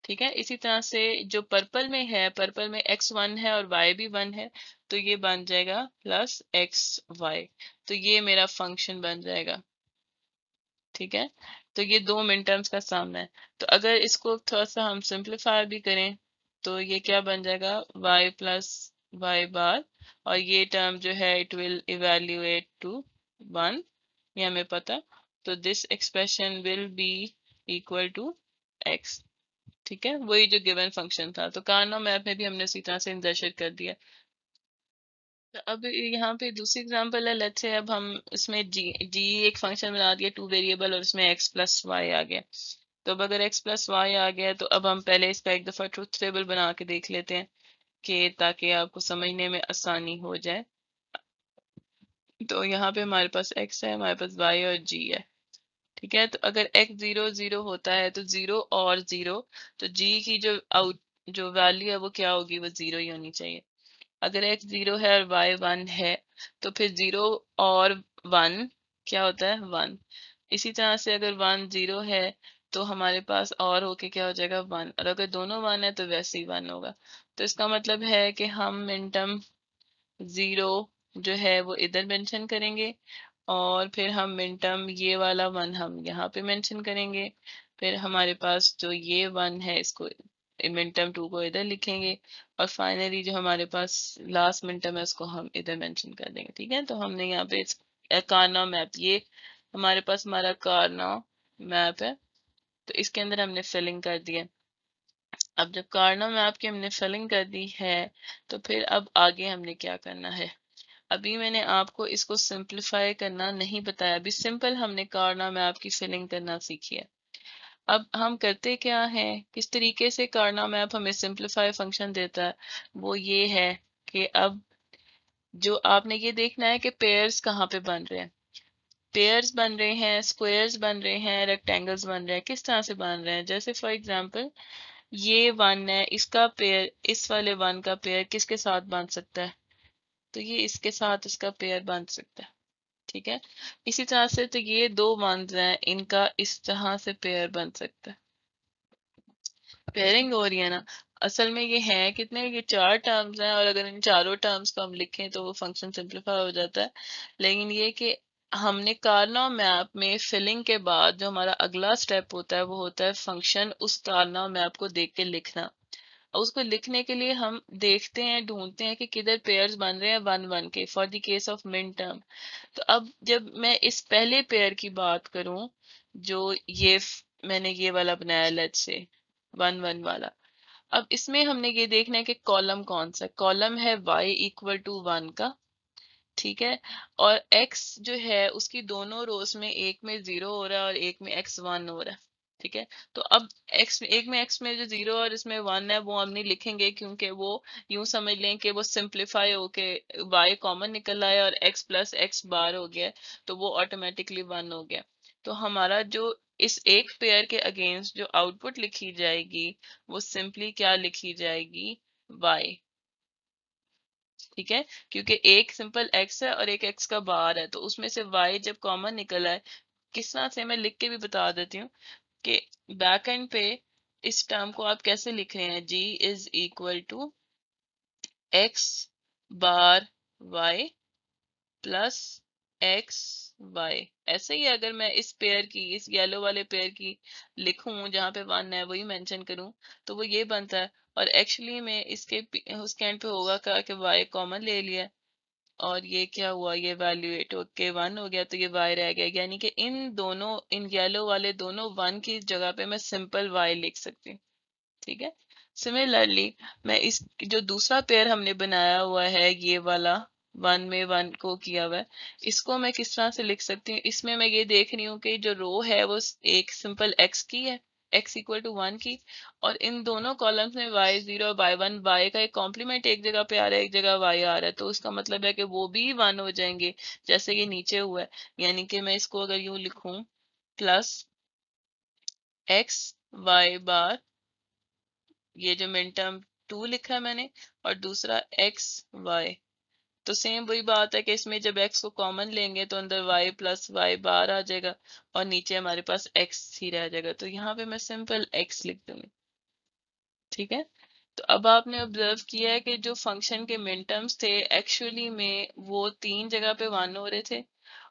ठीक है इसी तरह से जो पर्पल में है पर्पल में एक्स वन है और वाई भी वन है तो ये बन जाएगा प्लस एक्स वाई तो ये मेरा फंक्शन बन जाएगा ठीक है तो ये दो मिनट टर्म्स का सामना है तो अगर इसको थोड़ा सा हम सिंप्लीफाई भी करें तो ये क्या बन जाएगा वाई प्लस वाई बार और ये टर्म जो है it will evaluate to one ये हमें पता तो this expression will be equal to X ठीक है वही जो गिवन फंक्शन था तो कार्नो मैप में भी हमने उसी तरह से इंजर कर दिया तो अब यहाँ पे दूसरी एग्जांपल है लेट्स से अब हम इसमें जी जी एक फंक्शन बना दिया टू वेरिएबल और इसमें एक्स प्लस वाई आ गया तो अब अगर एक्स प्लस वाई आ गया तो अब हम पहले इसका एक दफ़ा ट्रूथ टेबल बना के देख लेते हैं कि ताकि आपको समझने में आसानी हो जाए तो यहाँ पे हमारे पास एक्स है हमारे पास वाई और जी है ठीक है तो अगर x जीरो जीरो होता है तो जीरो और जीरो तो g की जो आउट जो वैल्यू है वो क्या होगी वो जीरो ही होनी चाहिए अगर x जीरो है और y वन है तो फिर जीरो और वन क्या होता है वन इसी तरह से अगर वन जीरो है तो हमारे पास और होके क्या हो जाएगा वन और अगर दोनों वन है तो वैसे ही वन होगा तो इसका मतलब है कि हम मिनटम जीरो जो है वो इधर मेंशन करेंगे और फिर हम मिन टर्म ये वाला वन हम यहाँ पे मेंशन करेंगे फिर हमारे पास जो ये वन है इसको मिन टर्म टू को इधर लिखेंगे और फाइनली जो हमारे पास लास्ट मिन टर्म है उसको हम इधर मेंशन कर देंगे ठीक है तो हमने यहाँ पे कारना मैप ये हमारे पास हमारा कारना मैप है तो इसके अंदर हमने फिलिंग कर दिया अब जब कारना मैप की हमने फिलिंग कर दी है तो फिर अब आगे हमने क्या करना है अभी मैंने आपको इसको सिंप्लीफाई करना नहीं बताया अभी सिंपल हमने में आपकी फिलिंग करना सीखी है अब हम करते क्या है किस तरीके से कारना मैप हमें सिंप्लीफाई फंक्शन देता है वो ये है कि अब जो आपने ये देखना है कि पेयर्स कहाँ पे बन रहे हैं पेयर्स बन रहे हैं स्क्वायर्स बन रहे हैं रेक्टेंगल्स बन रहे हैं किस तरह से बन रहे हैं जैसे फॉर एग्जांपल ये वन है इसका पेयर इस वाले वन का पेयर किसके साथ बन सकता है तो ये इसके साथ इसका पेयर बन सकता है ठीक है इसी तरह से तो ये दो मंथ हैं इनका इस तरह से पेयर बन सकता है पेयरिंग हो रही है ना असल में ये है कितने ये चार टर्म्स हैं और अगर इन चारों टर्म्स को हम लिखें तो वो फंक्शन सिंप्लीफाई हो जाता है लेकिन ये कि हमने कारना मैप में फिलिंग के बाद जो हमारा अगला स्टेप होता है वो होता है फंक्शन उस कारना मैप को देख के लिखना उसको लिखने के लिए हम देखते हैं ढूंढते हैं कि किधर पेयर बन रहे हैं वन वन के for the case of minterm तो अब जब मैं इस पहले पेयर की बात करूं जो ये मैंने ये वाला बनाया लच से वन वन वाला अब इसमें हमने ये देखना है कि कॉलम कौन सा कॉलम है y इक्वल टू वन का ठीक है और x जो है उसकी दोनों रोज में एक में जीरो हो रहा है और एक में x वन हो रहा है ठीक है तो अब एक्स एक में x में जो जीरो और इसमें वन है वो हम नहीं लिखेंगे क्योंकि वो यूं समझ लें कि वो सिंप्लीफाई होके y कॉमन निकल आए और x प्लस एक्स बार हो गया तो वो ऑटोमेटिकली वन हो गया तो हमारा जो इस एक पेयर के अगेंस्ट जो आउटपुट लिखी जाएगी वो सिंपली क्या लिखी जाएगी y ठीक है क्योंकि एक सिंपल x है और एक x का बार है तो उसमें से y जब कॉमन निकला है किस तरह से मैं लिख के भी बता देती हूँ कि बैक एंड पे इस टर्म को आप कैसे लिख रहे हैं G is equal to X bar Y plus X Y ऐसे ही अगर मैं इस पेयर की इस येलो वाले पेयर की लिखूं जहां पे वन है वही मेंशन करूं तो वो ये बनता है और एक्चुअली में इसके उसके एंड पे होगा क्या कि वाई कॉमन ले लिया और ये क्या हुआ ये वैल्यू एट ओके वन हो गया तो ये वाई रह गया यानी कि इन दोनों इन येलो वाले दोनों वन की जगह पे मैं सिंपल वाई लिख सकती हूँ ठीक है सिमिलरली मैं इस जो दूसरा पेयर हमने बनाया हुआ है ये वाला वन में वन को किया हुआ है इसको मैं किस तरह से लिख सकती हूँ इसमें मैं ये देख रही हूँ कि जो रो है वो एक सिंपल एक्स की है एक्स इक्वल टू वन की और इन दोनों कॉलम्स में Y zero by one Y का एक कॉम्प्लीमेंट एक जगह पे आ रहा है एक जगह वाई आ रहा है तो उसका मतलब है कि वो भी वन हो जाएंगे जैसे ये नीचे हुआ है यानी कि मैं इसको अगर यू लिखू प्लस एक्स वाई बार ये जो मिनटर्म टू लिखा है मैंने और दूसरा एक्स वाई तो सेम वही बात है कि इसमें जब x को कॉमन लेंगे तो अंदर y प्लस वाई बार आ जाएगा और नीचे हमारे पास x ही रह जाएगा तो यहाँ पे मैं सिंपल x लिख दूंगी ठीक है तो अब आपने ऑब्जर्व किया है कि जो फंक्शन के मिनटर्म्स थे एक्चुअली में वो तीन जगह पे वन हो रहे थे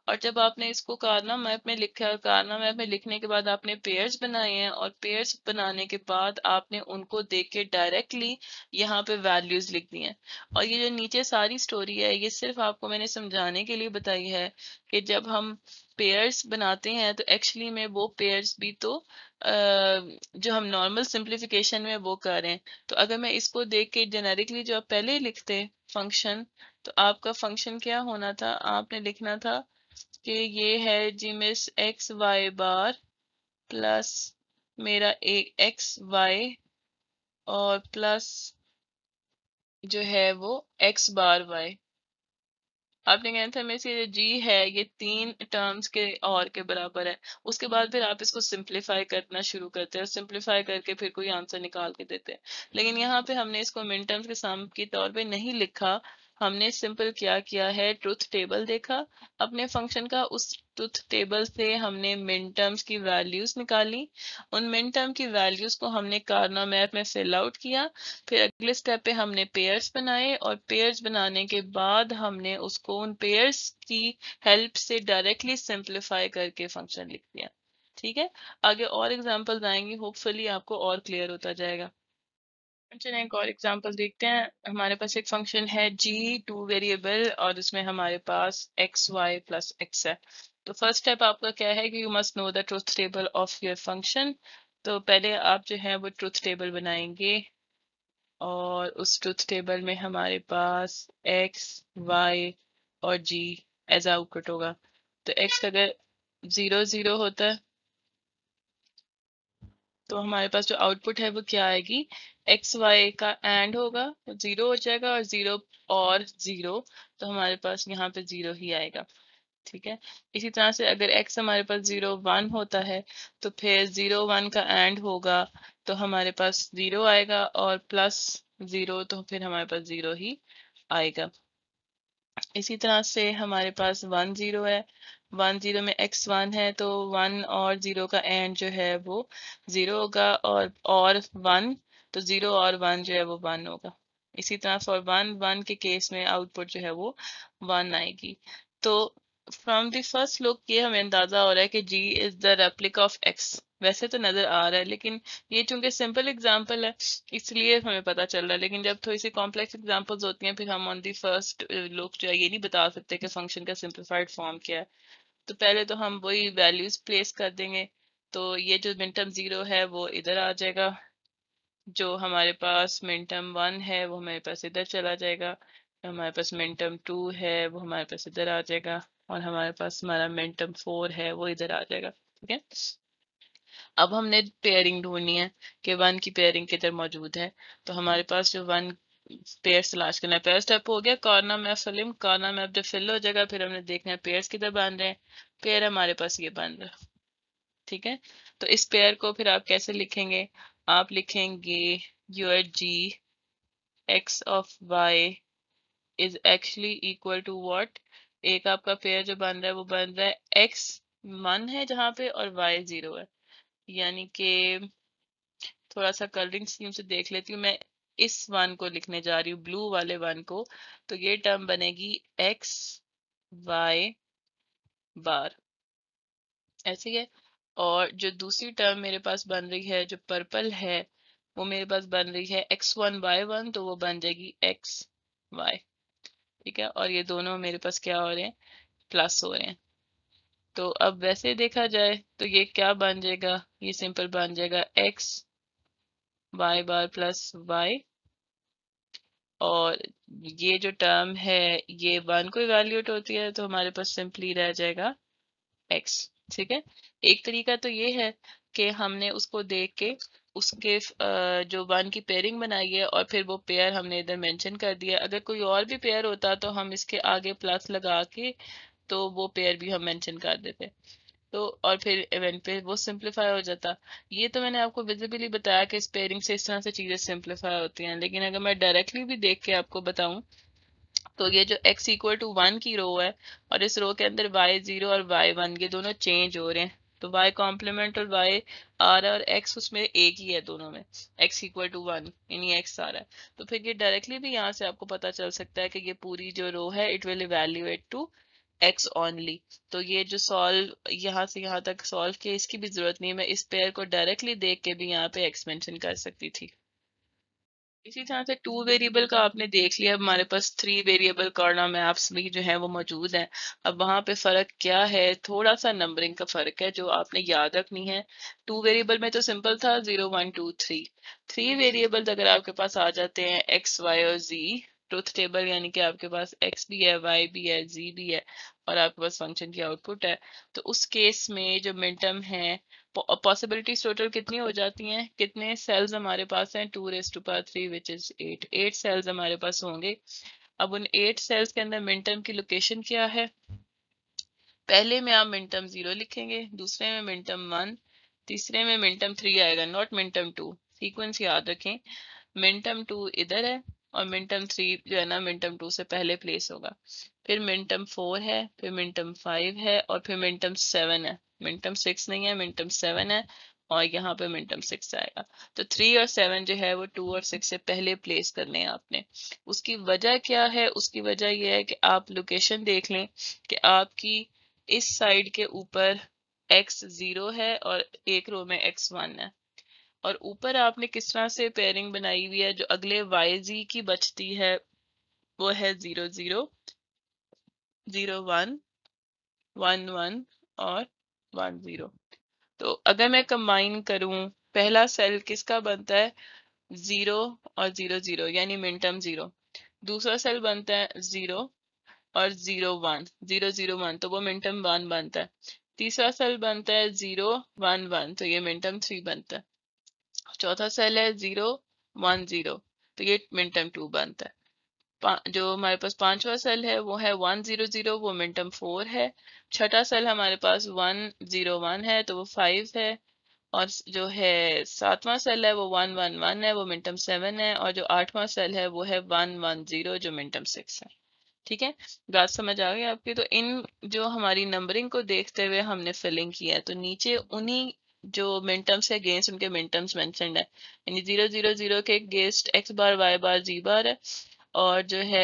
और जब आपने इसको कारना मैप में लिखा कारना मैप में लिखने के बाद आपने पेयर्स बनाए हैं और पेयर्स बनाने के बाद आपने उनको देख के डायरेक्टली यहाँ पे वैल्यूज लिख दी हैं और ये जो नीचे सारी स्टोरी है ये सिर्फ आपको मैंने समझाने के लिए बताई है कि जब हम पेयर्स बनाते हैं तो एक्चुअली में वो पेयर्स भी तो जो हम नॉर्मल सिंप्लीफिकेशन में वो कर रहे हैं तो अगर मैं इसको देख के जेनेरिकली जो आप पहले लिखते फंक्शन तो आपका फंक्शन क्या होना था आपने लिखना था कि ये है मिस एक्स वाई बार प्लस मेरा ए एक्स वाई और प्लस जो है वो एक्स बार वाई आपने कहना था मेरे से जी है ये तीन टर्म्स के और के बराबर है उसके बाद फिर आप इसको सिंप्लीफाई करना शुरू करते हैं और सिंप्लीफाई करके फिर कोई आंसर निकाल के देते हैं लेकिन यहाँ पे हमने इसको मिन टर्म्स के सम के तौर पे नहीं लिखा हमने सिंपल क्या किया है ट्रुथ टेबल देखा अपने फंक्शन का उस ट्रुथ टेबल से हमने मिन टर्म्स की वैल्यूज निकाली उन मिन टर्म की वैल्यूज को हमने कारना मैप में फिल आउट किया फिर अगले स्टेप पे हमने पेयर्स बनाए और पेयर्स बनाने के बाद हमने उसको उन पेयर्स की हेल्प से डायरेक्टली सिंप्लीफाई करके फंक्शन लिख दिया ठीक है आगे और एग्जाम्पल्स आएंगे होपफुली आपको और क्लियर होता जाएगा चलिए एक और एग्जांपल देखते हैं हमारे पास एक फंक्शन है जी टू वेरिएबल और इसमें हमारे पास एक्स वाई प्लस एक्स है तो फर्स्ट स्टेप आपका क्या है कि you must know the truth table of your function तो पहले आप जो है वो ट्रुथ टेबल बनाएंगे और उस ट्रुथ टेबल में हमारे पास एक्स वाई और जी एज आउटपुट होगा तो एक्स अगर ज़ीरो ज़ीरो होता है तो हमारे पास जो आउटपुट है वो क्या आएगी एक्स वाई का एंड होगा जीरो तो हो जाएगा और जीरो और जीरो तो हमारे पास यहाँ पे जीरो ही आएगा ठीक है इसी तरह से अगर एक्स हमारे पास जीरो वन होता है तो फिर जीरो वन का एंड होगा तो हमारे पास जीरो आएगा और प्लस जीरो तो फिर हमारे पास जीरो ही आएगा इसी तरह से हमारे पास वन जीरो है वन जीरो में एक्स वन है तो वन और जीरो का एंड जो है वो जीरो होगा और और वन तो जीरो और वन जो है वो वन होगा इसी तरह फॉर वन वन के केस में आउटपुट जो है वो वन आएगी तो फ्रॉम द फर्स्ट लुक ये हमें अंदाजा हो रहा है कि G is the replica of X वैसे तो नजर आ रहा है लेकिन ये चूंकि सिंपल एग्जांपल है इसलिए हमें पता चल रहा है लेकिन जब थोड़ी सी कॉम्प्लेक्स एग्जांपल्स होती हैं फिर हम ऑन दी फर्स्ट लुक जो है ये नहीं बता सकते कि फंक्शन का सिंप्लीफाइड फॉर्म क्या है तो पहले तो हम वही वैल्यूज प्लेस कर देंगे तो ये जो मिनटम जीरो है वो इधर आ जाएगा जो हमारे पास मिनटर्म वन है वो हमारे पास इधर चला जाएगा हमारे पास मिनटर्म टू है वो हमारे पास इधर आ जाएगा और हमारे पास हमारा मिनटर्म फोर है वो इधर आ जाएगा ठीक है अब हमने पेयरिंग ढूंढनी है कि वन की पेयरिंग किधर मौजूद है तो हमारे पास जो वन पेयर्स तलाश करना है पेयर स्टेप तो हो गया Karnaugh map fill Karnaugh map जब फिल हो जाएगा फिर हमने देखना है पेयर्स किधर बन रहे हैं पेयर हमारे पास ये बन रहा ठीक है तो इस पेयर को फिर आप कैसे लिखेंगे आप लिखेंगे your G X of Y is actually equal to what एक आपका पेयर जो बन रहा है वो बन रहा है एक्स वन है जहां पे और वाई जीरो है यानी कि थोड़ा सा कलरिंग स्कीम से देख लेती हूँ मैं इस वन को लिखने जा रही हूँ ब्लू वाले वन को तो ये टर्म बनेगी एक्स वाई बार ऐसे ही है और जो दूसरी टर्म मेरे पास बन रही है जो पर्पल है वो मेरे पास बन रही है एक्स वन वाई वन तो वो बन जाएगी एक्स वाई ठीक है और ये दोनों मेरे पास क्या हो रहे हैं प्लस हो रहे हैं तो अब वैसे देखा जाए तो ये क्या बन जाएगा ये सिंपल बन जाएगा X Y bar plus Y और ये जो टर्म है ये वन को इवेल्यूएट होती है तो हमारे पास सिंपली रह जाएगा एक्स ठीक है एक तरीका तो ये है कि हमने उसको देख के उसके जो वन की पेयरिंग बनाई है और फिर वो पेयर हमने इधर मेंशन कर दिया अगर कोई और भी पेयर होता तो हम इसके आगे प्लस लगा के तो वो पेयर भी हम मेंशन कर देते तो और फिर इवेंट पे वो सिंप्लीफाई हो जाता ये तो मैंने आपको विजिबली बताया कि इस पेयरिंग से इस तरह से चीज़ें सिंप्लीफाई होती हैं लेकिन अगर मैं डायरेक्टली भी देख के आपको बताऊं तो ये जो x इक्वल टू वन की रो है और इस रो के अंदर y जीरो और y वन ये दोनों चेंज हो रहे हैं तो y कॉम्प्लीमेंट और y आ रहा है और x उसमें एक ही है दोनों में x इक्वल टू वन यानी x आ रहा है तो फिर ये डायरेक्टली भी यहाँ से आपको पता चल सकता है कि ये पूरी जो रो है it will evaluate to X only तो ये जो सॉल्व यहाँ से यहाँ तक सॉल्व किया इसकी भी जरूरत नहीं है मैं इस पेयर को डायरेक्टली देख के भी यहाँ पे x मेंशन कर सकती थी इसी तरह से टू वेरिएबल का आपने देख लिया हमारे पास थ्री वेरिएबल कॉर्ना मैप्स भी जो है वो मौजूद है अब वहां पे फ़र्क क्या है थोड़ा सा नंबरिंग का फ़र्क है जो आपने याद रखनी है टू वेरिएबल में तो सिंपल था zero one two three three variable अगर आपके पास आ जाते हैं एक्स वाई और जी ट्रुथ टेबल यानी कि आपके पास एक्स भी है वाई भी है जी भी है और आपके पास फंक्शन की आउटपुट है तो उस केस में जो मिनटम है पॉसिबिलिटीज टोटल uh, कितनी हो जाती हैं कितने सेल्स हमारे पास हैं two raise to power three which is eight eight cells हमारे पास होंगे अब उन एट सेल्स के अंदर मिनटर्म की लोकेशन क्या है पहले में आप मिनटर्म जीरो लिखेंगे दूसरे में मिनटर्म वन तीसरे में मिनटर्म थ्री आएगा नॉट मिनटर्म टू सीक्वेंस याद रखें मिनटर्म टू इधर है और मिनटर्म थ्री जो है ना मिनटर्म टू से पहले प्लेस होगा फिर मिनटर्म फोर है फिर मिनटर्म फाइव है और फिर मिनटर्म सेवन है मिनटम सिक्स नहीं है मिनटम सेवन है और यहाँ पे मिनटम सिक्स आएगा तो थ्री और सेवन जो है वो टू और सिक्स से पहले प्लेस करने हैं आपने उसकी वजह क्या है उसकी वजह यह है कि आप लोकेशन देख लें कि आपकी इस साइड के ऊपर एक्स जीरो है और एक रो में एक्स वन है और ऊपर आपने किस तरह से पेयरिंग बनाई हुई है जो अगले वाई जी की बचती है वो है zero zero zero one one one और वन जीरो तो अगर मैं कंबाइन करूं पहला सेल किसका बनता है जीरो और जीरो जीरो यानी मिनटम जीरो दूसरा सेल बनता है जीरो और zero one zero zero one तो वो मिनटम वन बनता है तीसरा सेल बनता है जीरो वन वन तो ये मिनटम थ्री बनता है चौथा सेल है जीरो वन जीरो तो ये मिनटम टू बनता है जो हमारे पास पांचवा सेल है वो है वन जीरो जीरो वो मिनटम फोर है छठा सेल हमारे पास वन जीरो वन है तो वो फाइव है और जो है सातवां सेल है वो वन वन वन है वो मिनटम सेवन है और जो आठवां सेल है वो है वन वन जीरो जो मिनटम सिक्स है ठीक है बात समझ आ गई आपकी तो इन जो हमारी नंबरिंग को देखते हुए हमने फिलिंग किया है तो नीचे उन्हीं जो मिनटम्स है गेंस्ट उनके मिनटम्स मैं है यानी जीरो जीरो जीरो के against X bar Y bar Z bar है और जो है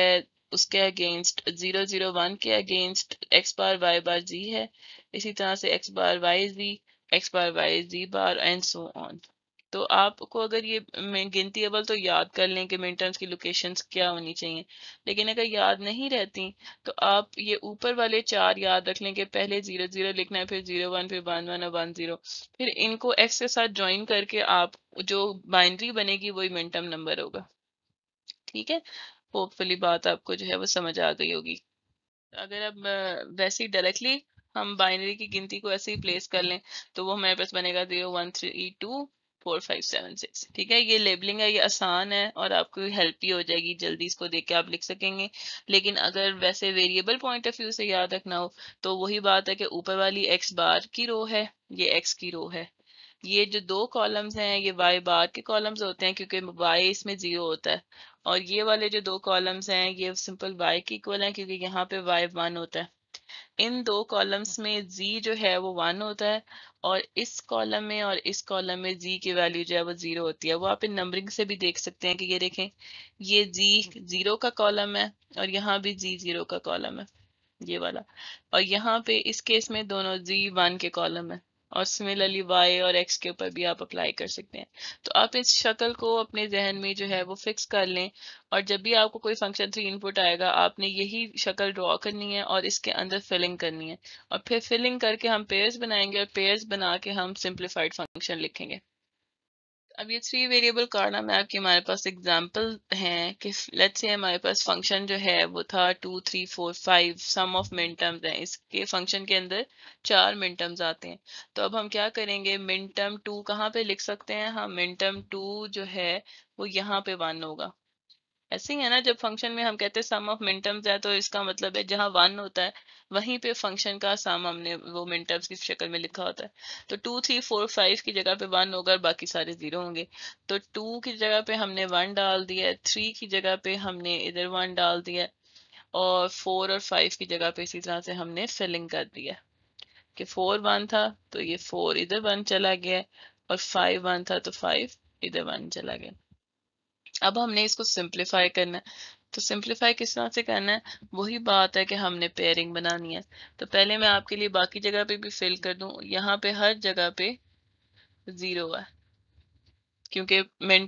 उसके अगेंस्ट जीरो जीरो वन के against X bar Y bar Z है इसी तरह से X bar Y Z X bar Y Z bar and so on तो आपको अगर ये गिनती अवल तो याद कर लें कि मिनटर्म्स की लोकेशंस क्या होनी चाहिए लेकिन अगर याद नहीं रहती तो आप ये ऊपर वाले चार याद रख लें कि पहले जीरो जीरो लिखना है फिर जीरो वन फिर वन वन और वन जीरो फिर इनको एक्स के साथ ज्वाइन करके आप जो बाइंड्री बनेगी वही मिनटर्म नंबर होगा ठीक है होपफुली बात आपको जो है वो समझ आ गई होगी अगर अब वैसे ही डायरेक्टली हम बाइनरी की गिनती को ऐसे ही प्लेस कर लें तो वो हमारे पास बनेगा zero one three two four five seven six ठीक है ये लेबलिंग है ये आसान है और आपको हेल्प भी हो जाएगी जल्दी इसको देख के आप लिख सकेंगे लेकिन अगर वैसे वेरिएबल पॉइंट ऑफ व्यू से याद रखना हो तो वही बात है कि ऊपर वाली एक्स बार की रो है ये एक्स की रो है ये जो दो कॉलम्स हैं ये वाई बार के कॉलम्स होते हैं क्योंकि वाई इसमें जीरो होता है और ये वाले जो दो कॉलम्स हैं ये सिंपल वाई के इक्वल हैं क्योंकि यहाँ पे वाई वन होता है इन दो कॉलम्स में जी जो है वो वन होता है और इस कॉलम में और इस कॉलम में जी की वैल्यू जो है वो जीरो होती है वो आप इन नंबरिंग से भी देख सकते हैं कि ये देखें ये जी जीरो का कॉलम है और यहाँ भी जी जीरो का कॉलम है ये वाला और यहाँ पे इस केस में दोनों जी वन के कॉलम है और सिमिलरली वाई और एक्स के ऊपर भी आप अप्लाई कर सकते हैं तो आप इस शक्ल को अपने जहन में जो है वो फिक्स कर लें और जब भी आपको कोई फंक्शन थ्री इनपुट आएगा आपने यही शक्ल ड्रॉ करनी है और इसके अंदर फिलिंग करनी है और फिर फिलिंग करके हम पेयर्स बनाएंगे और पेयर्स बना के हम सिंप्लीफाइड फंक्शन लिखेंगे अब ये थ्री वेरिएबल कारना में आपके हमारे पास एग्जांपल हैं कि लेट्स से हमारे पास फंक्शन जो है वो था two three four five sum of minterms हैं इसके फंक्शन के अंदर चार मिन टर्म्स आते हैं तो अब हम क्या करेंगे मिन टर्म टू कहाँ पे लिख सकते हैं हाँ मिन टर्म टू जो है वो यहाँ पे वन होगा ऐसे ही है ना जब फंक्शन में हम कहते हैं सम ऑफ मिनटम्स है तो इसका मतलब है जहां वन होता है वहीं पे फंक्शन का सम हमने वो मिनटम्स की शक्ल में लिखा होता है तो टू थ्री फोर फाइव की जगह पे वन होगा और बाकी सारे जीरो होंगे तो टू की जगह पे हमने वन डाल दिया है थ्री की जगह पे हमने इधर वन डाल दिया है और फोर और फाइव की जगह पे इसी तरह से हमने फिलिंग कर दिया कि फोर वन था तो ये फोर इधर वन चला गया और फाइव वन था तो फाइव इधर वन चला गया अब हमने इसको सिंप्लीफाई करना है तो सिंप्लीफाई किस तरह से करना है वही बात है कि हमने पेयरिंग बनानी है तो पहले मैं आपके लिए बाकी जगह पे भी फिल कर दूं यहाँ पे हर जगह पे ज़ीरो है क्योंकि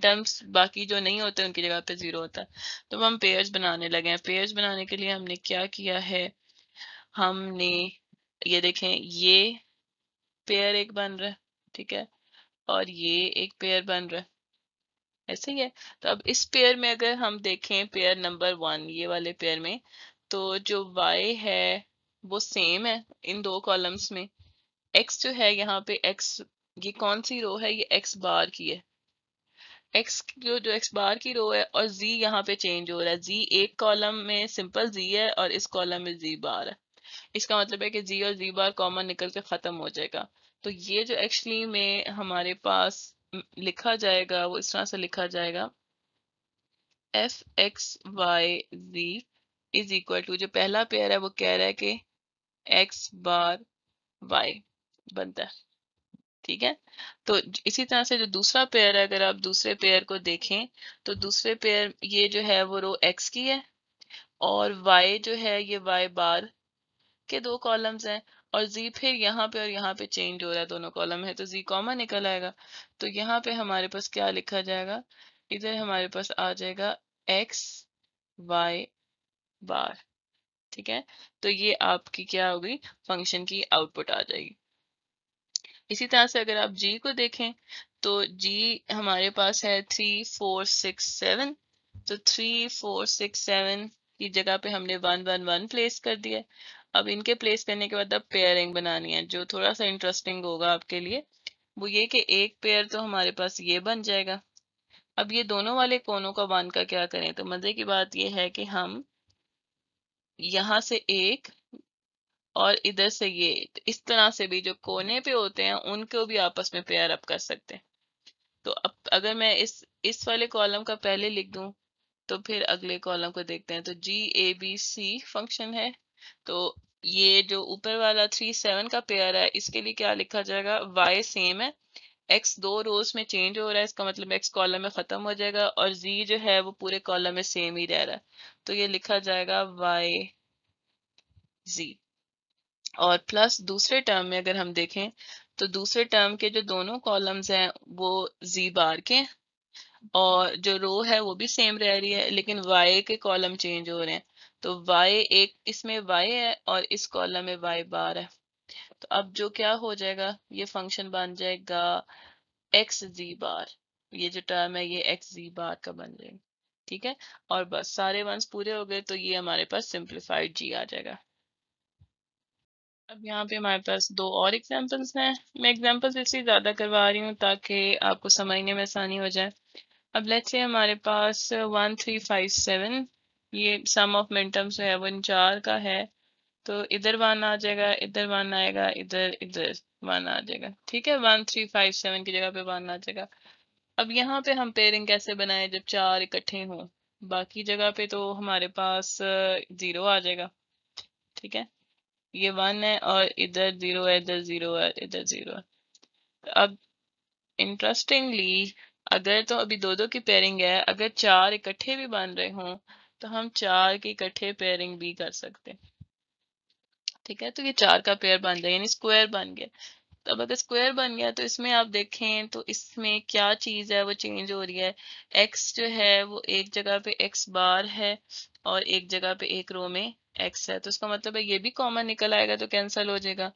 टर्म्स बाकी जो नहीं होते उनकी जगह पे ज़ीरो होता है तो हम पेयर्स बनाने लगे हैं पेयर्स बनाने के लिए हमने क्या किया है हमने ये देखें ये पेयर एक बन रहा है ठीक है और ये एक पेयर बन रहा है ऐसे ही है तो अब इस पेयर में अगर हम देखें पेयर नंबर वन ये वाले पेयर में तो जो y है वो सेम है इन दो कॉलम्स में x जो है यहाँ पे x ये कौन सी रो है ये x बार की है x जो जो x बार की रो है और z यहाँ पे चेंज हो रहा है z एक कॉलम में सिंपल z है और इस कॉलम में z बार है इसका मतलब है कि z और z बार कॉमन निकल के ख़त्म हो जाएगा तो ये जो एक्चुअली में हमारे पास लिखा जाएगा वो इस तरह से लिखा जाएगा F X Y ji is equal to जो पहला पेयर है वो कह रहा है कि एक्स बार वाई बनता है ठीक है तो इसी तरह से जो दूसरा पेयर है अगर आप दूसरे पेयर को देखें तो दूसरे पेयर ये जो है वो रो एक्स की है और वाई जो है ये वाई बार के दो कॉलम्स हैं और z फिर यहाँ पे और यहाँ पे चेंज हो रहा है दोनों कॉलम है तो z कॉमन निकल आएगा तो यहाँ पे हमारे पास क्या लिखा जाएगा इधर हमारे पास आ जाएगा x y बार ठीक है तो ये आपकी क्या होगी फंक्शन की आउटपुट आ जाएगी इसी तरह से अगर आप जी को देखें तो जी हमारे पास है थ्री फोर सिक्स सेवन तो थ्री फोर सिक्स सेवन की जगह पे हमने वन वन वन प्लेस कर दिया अब इनके प्लेस लेने के बाद अब पेयरिंग बनानी है जो थोड़ा सा इंटरेस्टिंग होगा आपके लिए वो ये कि एक पेयर तो हमारे पास ये बन जाएगा अब ये दोनों वाले कोनों का बांध का क्या करें तो मजे की बात ये है कि हम यहां से एक और इधर से ये तो इस तरह से भी जो कोने पे होते हैं उनको भी आपस में पेयर अप कर सकते हैं तो अब अगर मैं इस इस वाले कॉलम का पहले लिख दूं तो फिर अगले कॉलम को देखते हैं तो जी ए बी सी फंक्शन है तो ये जो ऊपर वाला थ्री सेवन का पेयर है इसके लिए क्या लिखा जाएगा वाई सेम है एक्स दो रोज में चेंज हो रहा है इसका मतलब एक्स कॉलम में खत्म हो जाएगा और जी जो है वो पूरे कॉलम में सेम ही रह रहा है तो ये लिखा जाएगा वाई जी और प्लस दूसरे टर्म में अगर हम देखें तो दूसरे टर्म के जो दोनों कॉलम्स हैं वो जी बार के और जो रो है वो भी सेम रह रही है लेकिन वाई के कॉलम चेंज हो रहे हैं तो y एक इसमें y है और इस कॉलम में y बार है तो अब जो क्या हो जाएगा ये फंक्शन बन जाएगा एक्स जी बार ये जो टर्म है ये एक्स जी बार का बन जाएगा ठीक है और बस सारे वंस पूरे हो गए तो ये हमारे पास सिंप्लीफाइड जी आ जाएगा अब यहाँ पे हमारे पास दो और एग्जांपल्स हैं मैं एग्जांपल्स इसलिए ज़्यादा करवा रही हूँ ताकि आपको समझने में आसानी हो जाए अब लेट्स से हमारे पास वन थ्री फाइव सेवन ये सम ऑफ मेंटम्स जो है वो इन चार का है तो इधर वन आ जाएगा इधर वन आएगा इधर इधर वन आ जाएगा ठीक है वन थ्री फाइव सेवन की जगह पे वन आ जाएगा अब यहाँ पे हम पेयरिंग कैसे बनाए जब चार इकट्ठे हों बाकी जगह पे तो हमारे पास जीरो uh, आ जाएगा ठीक है ये वन है और इधर जीरो है इधर जीरो है इधर जीरो है तो अब इंटरेस्टिंगली अगर तो अभी दो दो की पेयरिंग है अगर चार इकट्ठे भी बन रहे हों तो हम चार के इकट्ठे पेयरिंग भी कर सकते हैं ठीक है तो ये चार का पेयर बन गया यानी स्क्वायर बन गया अब अगर स्क्वायर बन गया तो इसमें आप देखें तो इसमें क्या चीज़ है वो चेंज हो रही है एक्स जो है वो एक जगह पे एक्स बार है और एक जगह पे एक रो में एक्स है तो उसका मतलब है ये भी कॉमन निकल आएगा तो कैंसिल हो जाएगा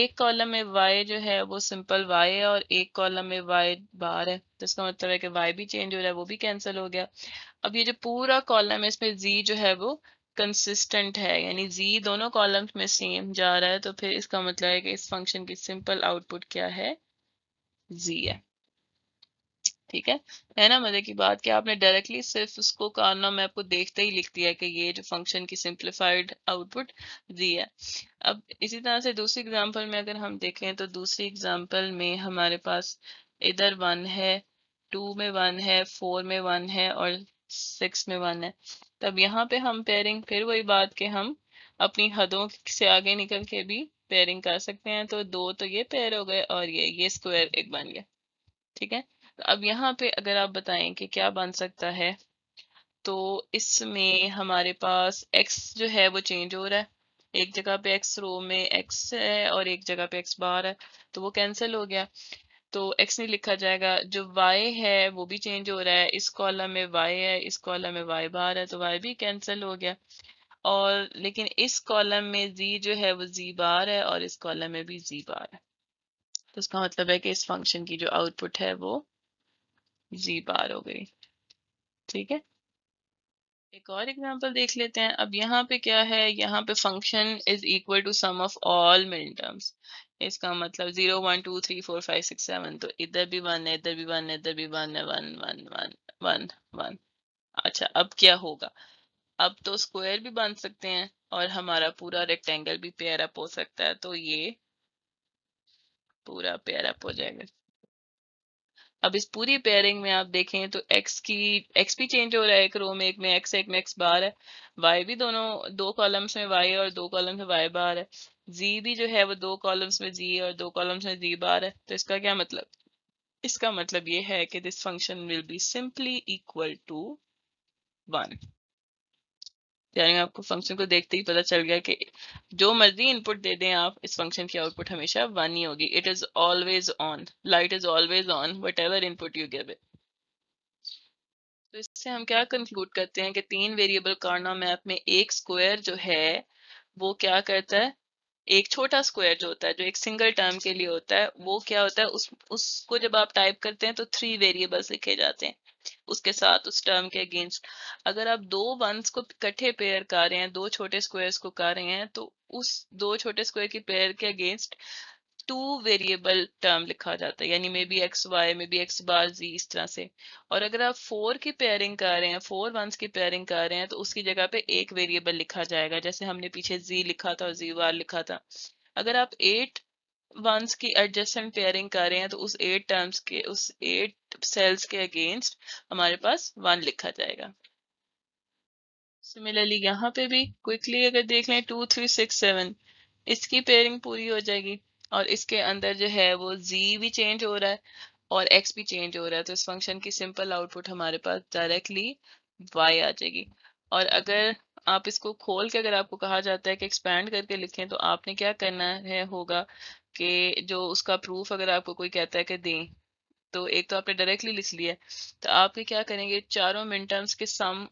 एक कॉलम में वाई जो है वो सिंपल वाई है और एक कॉलम में वाई बार है तो इसका मतलब है कि वाई भी चेंज हो रहा है वो भी कैंसिल हो गया अब ये जो पूरा कॉलम है इसमें जी जो है वो कंसिस्टेंट है यानी जी दोनों कॉलम में सेम जा रहा है तो फिर इसका मतलब है कि इस फंक्शन की सिंपल आउटपुट क्या है जी है ठीक है है ना मजे की बात कि आपने डायरेक्टली सिर्फ उसको कारना में आपको देखते ही लिख दिया कि ये जो फंक्शन की सिंप्लीफाइड आउटपुट दी है अब इसी तरह से दूसरी एग्जांपल में अगर हम देखें तो दूसरी एग्जांपल में हमारे पास इधर वन है टू में वन है फोर में वन है और सिक्स में वन है तब यहाँ पे हम पेयरिंग फिर वही बात के हम अपनी हदों से आगे निकल के भी पेयरिंग कर सकते हैं तो दो तो ये पेयर हो गए और ये ये स्क्वायर एक बन गया ठीक है तो अब यहाँ पे अगर आप बताएं कि क्या बन सकता है तो इसमें हमारे पास एक्स जो है वो चेंज हो रहा है एक जगह पे एक्स रो में एक्स है और एक जगह पे एक्स बार है तो वो कैंसिल हो गया तो एक्स नहीं लिखा जाएगा जो वाई है वो भी चेंज हो रहा है इस कॉलम में वाई है इस कॉलम में वाई बार है तो वाई भी कैंसिल हो गया और लेकिन इस कॉलम में जी जो है वो जी बार है और इस कॉलम में भी जी बार है तो इसका मतलब है कि इस फंक्शन की जो आउटपुट है वो जी बार हो गई ठीक है एक और एग्जांपल देख लेते हैं अब यहाँ पे क्या है यहाँ पे function is equal to sum of all middle terms इसका मतलब zero one two three four five six seven तो इधर भी वन है इधर भी वन है इधर भी वन है one one one one one अच्छा अब क्या होगा अब तो स्क्वायर भी बन सकते हैं और हमारा पूरा रेक्टेंगल भी पेयर अप हो सकता है तो ये पूरा पेयर अप हो जाएगा अब इस पूरी पेयरिंग में आप देखें तो एक्स की एक्स भी चेंज हो रहा है एक रो में एक में x एक में x बार है वाई भी दोनों दो कॉलम्स में वाई और दो कॉलम्स में वाई बार है जी भी जो है वो दो कॉलम्स में जी और दो कॉलम्स में जी बार है तो इसका क्या मतलब इसका मतलब ये है कि this function will be simply equal to one यानी आपको फंक्शन को देखते ही पता चल गया कि जो मर्जी इनपुट दे दें आप इस फंक्शन की आउटपुट हमेशा वन ही होगी it is always on light is always on whatever input you give तो इससे हम क्या कंक्लूड करते हैं कि तीन वेरिएबल कार्ना मैप में एक स्क्वायर जो है वो क्या करता है एक छोटा स्क्वायर जो होता है जो एक सिंगल टर्म के लिए होता है वो क्या होता है उस उसको जब आप टाइप करते हैं तो थ्री वेरिएबल्स लिखे जाते हैं उसके साथ उस टर्म के अगेंस्ट अगर आप दो वंस को इकट्ठे पेयर कर रहे हैं दो छोटे स्क्वायर्स को कर रहे हैं तो उस दो छोटे स्क्वायर की पेयर के अगेंस्ट टू वेरिएबल टर्म लिखा जाता है यानी may be x y may B x bar z इस तरह से और अगर आप फोर की पेयरिंग कर रहे हैं फोर वंस की पेयरिंग कर रहे हैं तो उसकी जगह पे एक वेरिएबल लिखा जाएगा जैसे हमने पीछे जी लिखा था और जी वार लिखा था अगर आप एट वंस की एडजस्टमेंट पेयरिंग कर रहे हैं तो उस एट टर्म्स के उस एट सेल्स के अगेंस्ट हमारे पास वन लिखा जाएगा सिमिलरली यहाँ पे भी क्विकली अगर देख लें टू थ्री सिक्स सेवन इसकी पेयरिंग पूरी हो जाएगी और इसके अंदर जो है वो जी भी चेंज हो रहा है और एक्स भी चेंज हो रहा है तो इस फंक्शन की सिंपल आउटपुट हमारे पास डायरेक्टली वाई आ जाएगी और अगर आप इसको खोल के अगर आपको कहा जाता है कि एक्सपैंड करके लिखें तो आपने क्या करना है होगा कि जो उसका प्रूफ अगर आपको कोई कहता है कि दें तो एक तो आपने डायरेक्टली लिख लिया तो आप क्या करेंगे चारों मिनटर्म्स के सम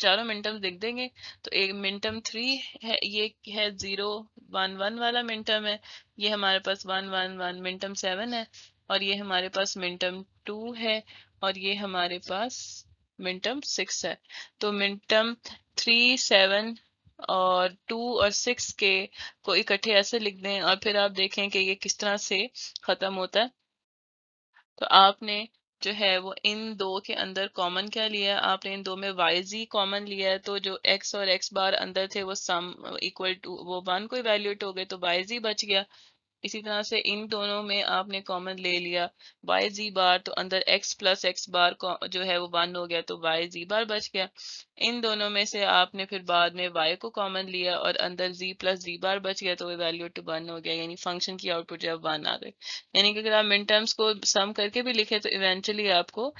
चारों मिनटम देख देंगे तो एक मिनटम थ्री है ये है जीरो वन वन वाला मिनटम है ये हमारे पास one one one minterm seven है और ये हमारे पास मिनटम टू है और ये हमारे पास मिनटम सिक्स है तो मिनटम थ्री सेवन और टू और सिक्स के को इकट्ठे ऐसे लिख दें और फिर आप देखें कि ये किस तरह से खत्म होता है तो आपने जो है वो इन दो के अंदर कॉमन क्या लिया है आपने इन दो में वाई जी कॉमन लिया है तो जो एक्स और एक्स बार अंदर थे वो सम इक्वल टू वो वन कोई वैल्यूट हो गए तो वाई जी बच गया इसी तरह से इन दोनों में आपने कॉमन ले लिया वाई जी बार तो अंदर एक्स प्लस एक्स बार जो है वो वन हो गया तो वाई जी बार बच गया इन दोनों में से आपने फिर बाद में वाई को कॉमन लिया और अंदर जी प्लस जी बार बच गया तो वैल्यू टू वन हो गया यानी फंक्शन की आउटपुट जो है वन आ गई यानी कि अगर आप मिन टर्म्स को सम करके भी लिखे तो इवेंचुअली आपको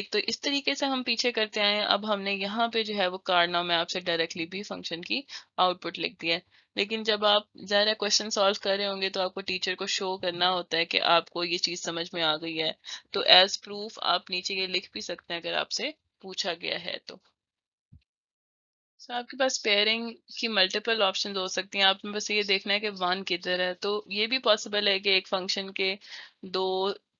एक तो इस तरीके से हम पीछे करते आए अब हमने यहाँ पे जो है वो कारना में आपसे डायरेक्टली भी फंक्शन की आउटपुट लिख दिया लेकिन जब आप ज्यादा क्वेश्चन सॉल्व कर रहे होंगे तो आपको टीचर को शो करना होता है कि आपको ये चीज़ समझ में आ गई है तो एज प्रूफ आप नीचे ये लिख भी सकते हैं अगर आपसे पूछा गया है तो सो so, आपके पास पेयरिंग की मल्टीपल ऑप्शन हो सकती हैं आपने बस ये देखना है कि वन किधर है तो ये भी पॉसिबल है कि एक फंक्शन के दो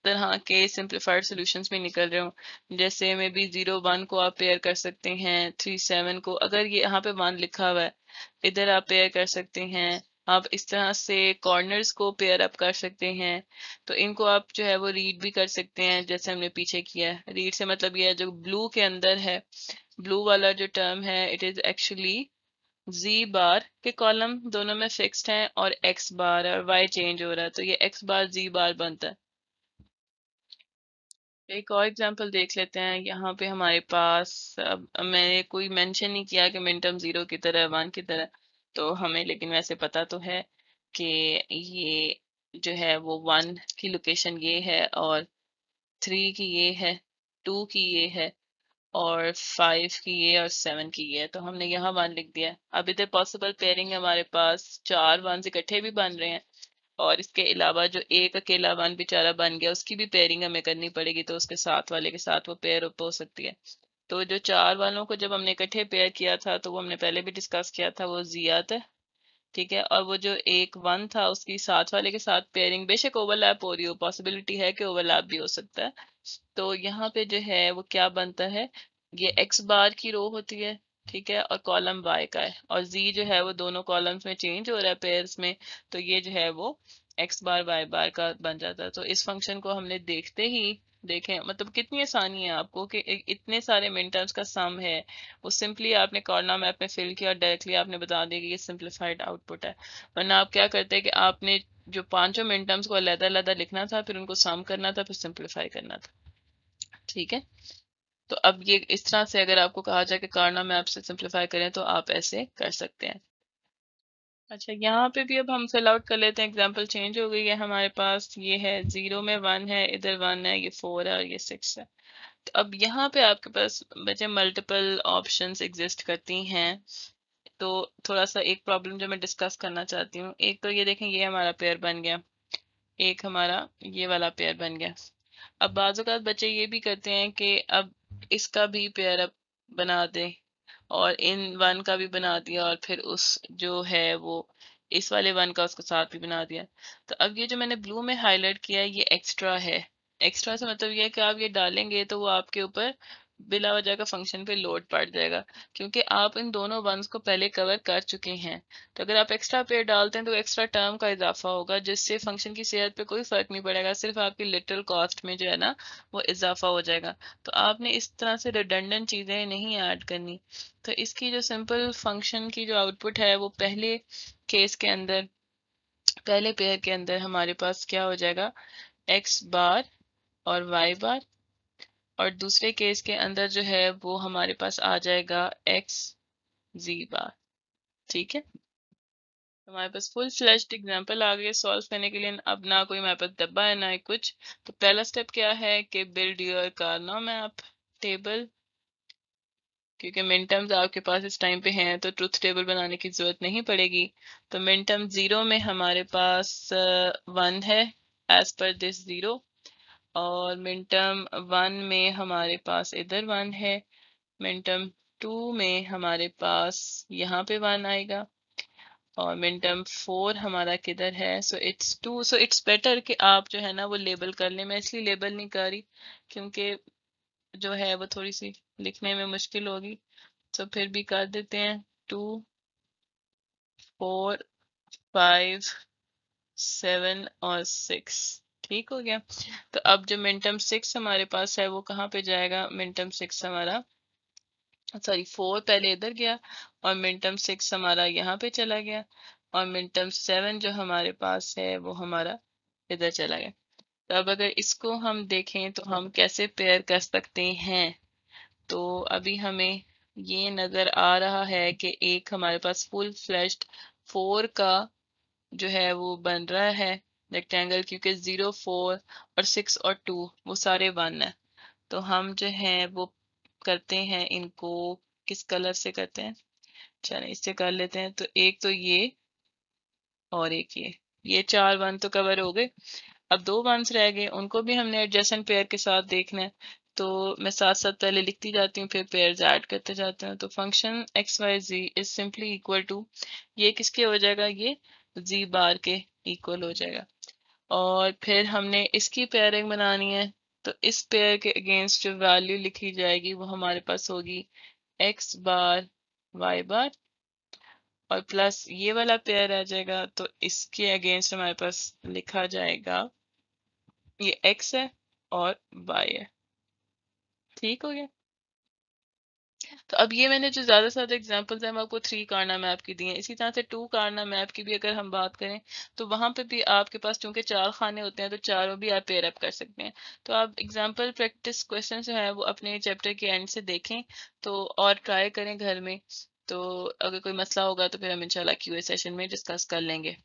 तरह के सिंप्लीफाइड सॉल्यूशंस में निकल रहे हो जैसे मे बी जीरो वन को आप पेयर कर सकते हैं थ्री सेवन को अगर ये यहाँ पे वन लिखा हुआ है इधर आप पेयर कर सकते हैं आप इस तरह से कॉर्नर्स को पेयर अप कर सकते हैं तो इनको आप जो है वो रीड भी कर सकते हैं जैसे हमने पीछे किया है रीड से मतलब ये है जो ब्लू के अंदर है ब्लू वाला जो टर्म है it is actually z bar के कॉलम दोनों में फिक्स्ड हैं और एक्स बार और वाई चेंज हो रहा है तो ये एक्स बार जी बार बनता है एक और एग्जांपल देख लेते हैं यहाँ पे हमारे पास अब मैंने कोई मेंशन नहीं किया कि मिन टर्म ज़ीरो की तरह वन की तरह तो हमें लेकिन वैसे पता तो है कि ये जो है वो वन की लोकेशन ये है और थ्री की ये है टू की ये है और फाइव की ये और सेवन की ये है तो हमने यहाँ वन लिख दिया अब इधर पॉसिबल पेयरिंग हमारे पास चार वन इकट्ठे भी बन रहे हैं और इसके अलावा जो एक अकेला वन बेचारा बन गया उसकी भी पेयरिंग हमें करनी पड़ेगी तो उसके साथ वाले के साथ वो पेयर अप हो सकती है तो जो चार वालों को जब हमने इकट्ठे पेयर किया था तो वो हमने पहले भी डिस्कस किया था वो जिया था ठीक है और वो जो एक वन था उसकी साथ वाले के साथ पेयरिंग बेशक ओवरलैप हो रही हो पॉसिबिलिटी है कि ओवरलैप भी हो सकता है तो यहाँ पे जो है वो क्या बनता है ये एक्स बार की रो होती है ठीक है और कॉलम वाई का है और जी जो है वो दोनों कॉलम्स में चेंज हो रहा है पेयर्स में तो ये जो है वो एक्स बार वाई बार का बन जाता है तो इस फंक्शन को हमने देखते ही देखें मतलब कितनी आसानी है आपको कि इतने सारे मिन टर्म्स का सम है वो सिंपली आपने कॉर्ना मैप में फिल किया और डायरेक्टली आपने बता दिया कि ये सिंप्लीफाइड आउटपुट है वरना आप क्या करते हैं कि आपने जो पांचों मिन टर्म्स को अलहदा अलहदा लिखना था फिर उनको सम करना था फिर सिंप्लीफाई करना था ठीक है तो अब ये इस तरह से अगर आपको कहा जाए कि कारना में आपसे सिंप्लीफाई करें तो आप ऐसे कर सकते हैं अच्छा यहाँ पे भी अब हम फिल आउट कर लेते हैं एग्जांपल चेंज हो गई है हमारे पास ये है जीरो में वन है इधर वन है ये फोर है और ये सिक्स है तो अब यहाँ पे आपके पास बच्चे मल्टीपल ऑप्शंस एग्जिस्ट करती हैं तो थोड़ा सा एक प्रॉब्लम जो मैं डिस्कस करना चाहती हूँ एक तो ये देखें ये हमारा पेयर बन गया एक हमारा ये वाला पेयर बन गया अब बाज़ बच्चे ये भी करते हैं कि अब इसका भी पेयर अप बना दे और इन वन का भी बना दिया और फिर उस जो है वो इस वाले वन का उसके साथ भी बना दिया तो अब ये जो मैंने ब्लू में हाईलाइट किया है ये एक्स्ट्रा है एक्स्ट्रा से मतलब ये है कि आप ये डालेंगे तो वो आपके ऊपर बिला वजह का फंक्शन पे लोड पड़ जाएगा क्योंकि आप इन दोनों वंस को पहले कवर कर चुके हैं तो अगर आप एक्स्ट्रा पेयर डालते हैं तो एक्स्ट्रा टर्म का इजाफा होगा जिससे फंक्शन की सेहत पे कोई फर्क नहीं पड़ेगा सिर्फ आपकी लिटरल कॉस्ट में जो है ना वो इजाफा हो जाएगा तो आपने इस तरह से रिडंडेंट चीज़ें नहीं ऐड करनी तो इसकी जो सिंपल फंक्शन की जो आउटपुट है वो पहले केस के अंदर पहले पेयर के अंदर हमारे पास क्या हो जाएगा एक्स बार और वाई बार और दूसरे केस के अंदर जो है वो हमारे पास आ जाएगा एक्स जी बार ठीक है हमारे पास फुल फ्लैश्ड एग्जाम्पल आ गए सॉल्व करने के लिए अब ना कोई हमारे पास डब्बा है ना कुछ तो पहला स्टेप क्या है कि build your no map table क्योंकि टर्म्स आपके पास इस टाइम पे हैं तो ट्रुथ टेबल बनाने की जरूरत नहीं पड़ेगी तो मिनटम जीरो में हमारे पास वन uh, है एज पर दिस जीरो और मिनटम वन में हमारे पास इधर वन है मिनटम टू में हमारे पास यहाँ पे वन आएगा और मिनटम फोर हमारा किधर है so it's two so it's better कि आप जो है ना वो लेबल कर लें मैं इसलिए लेबल नहीं कर रही क्योंकि जो है वो थोड़ी सी लिखने में मुश्किल होगी तो फिर भी कर देते हैं टू फोर फाइव सेवन और सिक्स ठीक हो गया तो अब जो मिनटम सिक्स हमारे पास है वो कहाँ पे जाएगा मिनटम सिक्स हमारा सॉरी फोर पहले इधर गया और मिनटम सिक्स हमारा यहाँ पे चला गया और मिनटम सेवन जो हमारे पास है वो हमारा इधर चला गया तो अब अगर इसको हम देखें तो हम कैसे पेयर कर सकते हैं तो अभी हमें ये नज़र आ रहा है कि एक हमारे पास फुल फ्लैश फोर का जो है वो बन रहा है रेक्टेंगल क्योंकि ज़ीरो फोर और सिक्स और टू वो सारे वन है तो हम जो है वो करते हैं इनको किस कलर से करते हैं चलो इससे कर लेते हैं तो एक तो ये और एक ये ये चार वन तो कवर हो गए अब दो वंस रह गए उनको भी हमने एडजस्टेंट पेयर के साथ देखना है तो मैं साथ साथ पहले लिखती जाती हूँ फिर पेयर ऐड करते जाते हैं तो function x Y ji is simply equal to ये किसके हो जाएगा ये जी बार के इक्वल हो जाएगा और फिर हमने इसकी पेयरिंग बनानी है तो इस पेयर के अगेंस्ट जो वैल्यू लिखी जाएगी वो हमारे पास होगी एक्स बार वाई बार और प्लस ये वाला पेयर आ जाएगा तो इसके अगेंस्ट हमारे पास लिखा जाएगा ये एक्स है और वाई है ठीक हो गया तो अब ये मैंने जो ज़्यादा से ज़्यादा एग्जाम्पल्स हैं हम आपको थ्री कारना मैप की दी हैं इसी तरह से टू कारना मैप की भी अगर हम बात करें तो वहां पे भी आपके पास चूंकि चार खाने होते हैं तो चारों भी आप पेयर अप कर सकते हैं तो आप एग्जाम्पल प्रैक्टिस क्वेश्चन जो है वो अपने चैप्टर के एंड से देखें तो और ट्राई करें घर में तो अगर कोई मसला होगा तो फिर हम इंशाल्लाह क्यूए सेशन में डिस्कस कर लेंगे